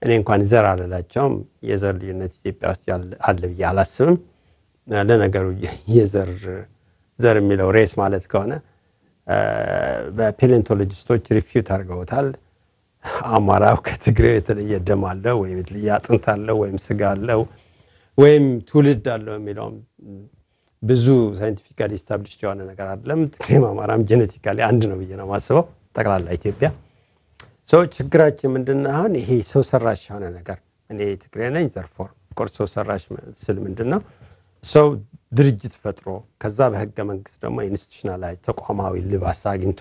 እኔ እንኳን ዘር አልላቸውም። የዘር ልዩነት ኢትዮጵያ ውስጥ አለ ብዬ አላስብም። ለነገሩ የዘር ዘር የሚለው ሬስ ማለት ከሆነ በፔሌንቶሎጂስቶች ሪፊዩት አድርገውታል። አማራው ከትግሬው የተለየ ደም አለው ወይም የተለየ አጥንት አለው ወይም ስጋ አለው ወይም ትውልድ አለው የሚለውም ብዙ ሳይንቲፊካሊ ስታብሊሽ የሆነ ነገር አይደለም። ትግሬም አማራም ጄኔቲካሊ አንድ ነው ብዬ ነው ማስበው። ጠቅላላ ኢትዮጵያ ሰው ችግራችን ምንድን አሁን ይሄ ሰው ሰራሽ የሆነ ነገር እኔ ትግሬ ነኝ ዘርፎር ቆር ሰው ሰራሽ ስል ምንድን ነው? ሰው ድርጅት ፈጥሮ ከዛ በህገ መንግስት ደግሞ ኢንስቲቱሽናላይ ተቋማዊ ልባስ አግኝቶ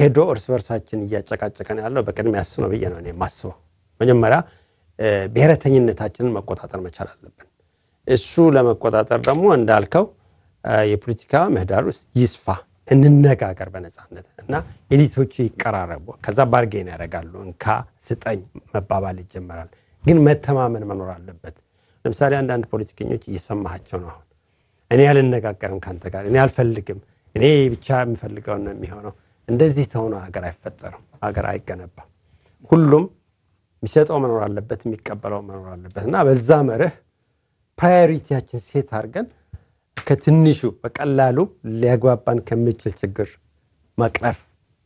ሄዶ እርስ በርሳችን እያጨቃጨቀን ያለው በቅድሚያ እሱ ነው ብዬ ነው እኔ የማስበው። መጀመሪያ ብሔረተኝነታችንን መቆጣጠር መቻል አለብን። እሱ ለመቆጣጠር ደግሞ እንዳልከው የፖለቲካ ምህዳር ውስጥ ይስፋ፣ እንነጋገር በነፃነት እና ኤሊቶቹ ይቀራረቡ፣ ከዛ ባርጌን ያደርጋሉ። እንካ ስጠኝ መባባል ይጀመራል። ግን መተማመን መኖር አለበት። ለምሳሌ አንዳንድ ፖለቲከኞች እየሰማሃቸው ነው። አሁን እኔ አልነጋገርም ከአንተ ጋር፣ እኔ አልፈልግም፣ እኔ ብቻ የምፈልገው ነው የሚሆነው። እንደዚህ ተሆነ ሀገር አይፈጠርም፣ ሀገር አይገነባም። ሁሉም የሚሰጠው መኖር አለበት፣ የሚቀበለው መኖር አለበት እና በዛ መርህ ፕራዮሪቲያችን ሴት አድርገን ከትንሹ በቀላሉ ሊያግባባን ከሚችል ችግር መቅረፍ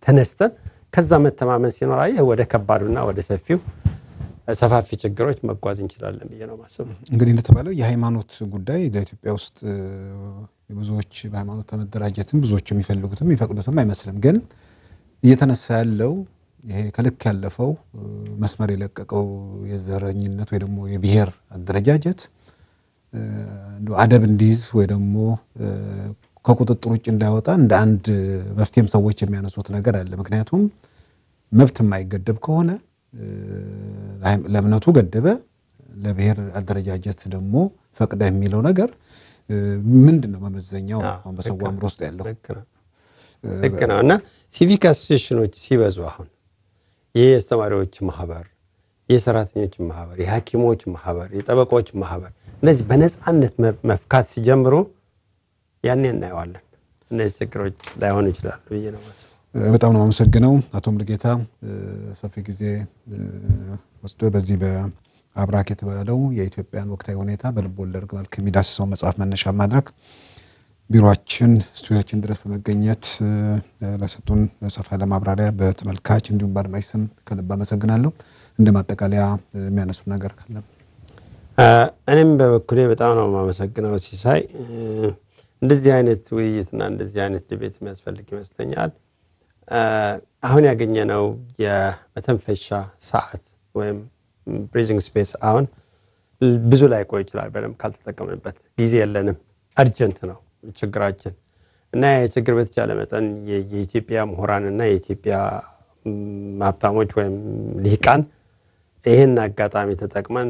ተነስተን ከዛ መተማመን ሲኖር አየህ ወደ ከባዱና ወደ ሰፊው ሰፋፊ ችግሮች መጓዝ እንችላለን ብዬ ነው ማሰብ። እንግዲህ እንደተባለው የሃይማኖት ጉዳይ በኢትዮጵያ ውስጥ ብዙዎች በሃይማኖት ተመደራጀትም ብዙዎች የሚፈልጉትም የሚፈቅዱትም አይመስልም። ግን እየተነሳ ያለው ይሄ ከልክ ያለፈው መስመር የለቀቀው የዘረኝነት ወይ ደግሞ የብሔር አደረጃጀት አደብ እንዲይዝ ወይ ደግሞ ከቁጥጥር ውጭ እንዳይወጣ እንደ አንድ መፍትሄም ሰዎች የሚያነሱት ነገር አለ። ምክንያቱም መብት የማይገደብ ከሆነ ለእምነቱ ገደበ፣ ለብሔር አደረጃጀት ደግሞ ፈቅደ የሚለው ነገር ምንድን ነው መመዘኛው? አሁን በሰው አእምሮ ውስጥ ያለው ልክ ነው እና ሲቪክ አሶሴሽኖች ሲበዙ አሁን ይህ የአስተማሪዎች ማህበር፣ የሰራተኞች ማህበር፣ የሐኪሞች ማህበር፣ የጠበቆች ማህበር እነዚህ በነፃነት መፍካት ሲጀምሩ ያኔ እናየዋለን እነዚህ ችግሮች ላይሆኑ ይችላሉ ብዬ ነው። በጣም ነው አመሰግነው አቶ ሙሉጌታ ሰፊ ጊዜ ወስዶ በዚህ በአብራክ የተባለው የኢትዮጵያን ወቅታዊ ሁኔታ በልብ ወለድ መልክ የሚዳስሰው መጽሐፍ መነሻ ማድረግ ቢሮችን ስቱዲዮችን ድረስ በመገኘት ለሰጡን ሰፋ ለማብራሪያ በተመልካች እንዲሁም በአድማጭ ስም ከልብ አመሰግናለሁ። እንደ ማጠቃለያ የሚያነሱት ነገር ካለም እኔም በበኩሌ በጣም ነው የማመሰግነው ሲሳይ። እንደዚህ አይነት ውይይትና እንደዚህ አይነት ድቤት የሚያስፈልግ ይመስለኛል። አሁን ያገኘነው የመተንፈሻ ሰዓት ወይም ብሪዚንግ ስፔስ አሁን ብዙ ላይ ቆይ ይችላል በደንብ ካልተጠቀምንበት። ጊዜ የለንም፣ አርጀንት ነው ችግራችን እና የችግር በተቻለ መጠን የኢትዮጵያ ምሁራን እና የኢትዮጵያ ሀብታሞች ወይም ሊቃን ይህን አጋጣሚ ተጠቅመን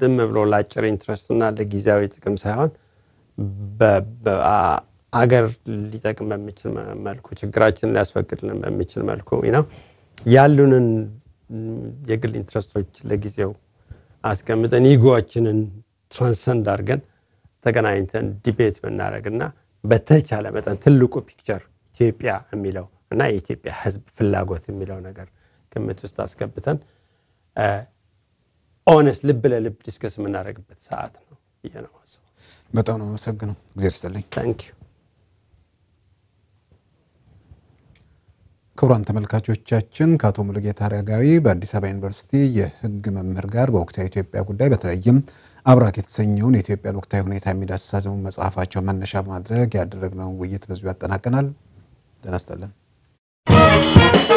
ድም ብሎ ለአጭር ኢንትረስትና ለጊዜያዊ ጥቅም ሳይሆን አገር ሊጠቅም በሚችል መልኩ ችግራችንን ሊያስፈቅድልን በሚችል መልኩ ነው ያሉንን የግል ኢንትረስቶች ለጊዜው አስቀምጠን ኢጎችንን ትራንሰንድ አድርገን ተገናኝተን ዲቤት እና በተቻለ መጠን ትልቁ ፒክቸር ኢትዮጵያ የሚለው እና የኢትዮጵያ ሕዝብ ፍላጎት የሚለው ነገር ግምት ውስጥ አስገብተን ኦነስ ልብ ለልብ ዲስከስ የምናደርግበት ሰዓት ነው ብዬ ነው የማስበው። በጣም ነው አመሰግነው። እግዚአብሔር ይስጥልኝ። ታንኪዩ። ክቡራን ተመልካቾቻችን ከአቶ ሙሉጌታ አረጋዊ በአዲስ አበባ ዩኒቨርሲቲ የሕግ መምህር ጋር በወቅታዊ ኢትዮጵያ ጉዳይ በተለይም አብራክ የተሰኘውን የኢትዮጵያን ወቅታዊ ሁኔታ የሚዳስሳዘሙ መጽሐፋቸው መነሻ በማድረግ ያደረግነውን ውይይት በዚሁ ያጠናቀናል። ጤና ይስጥልን።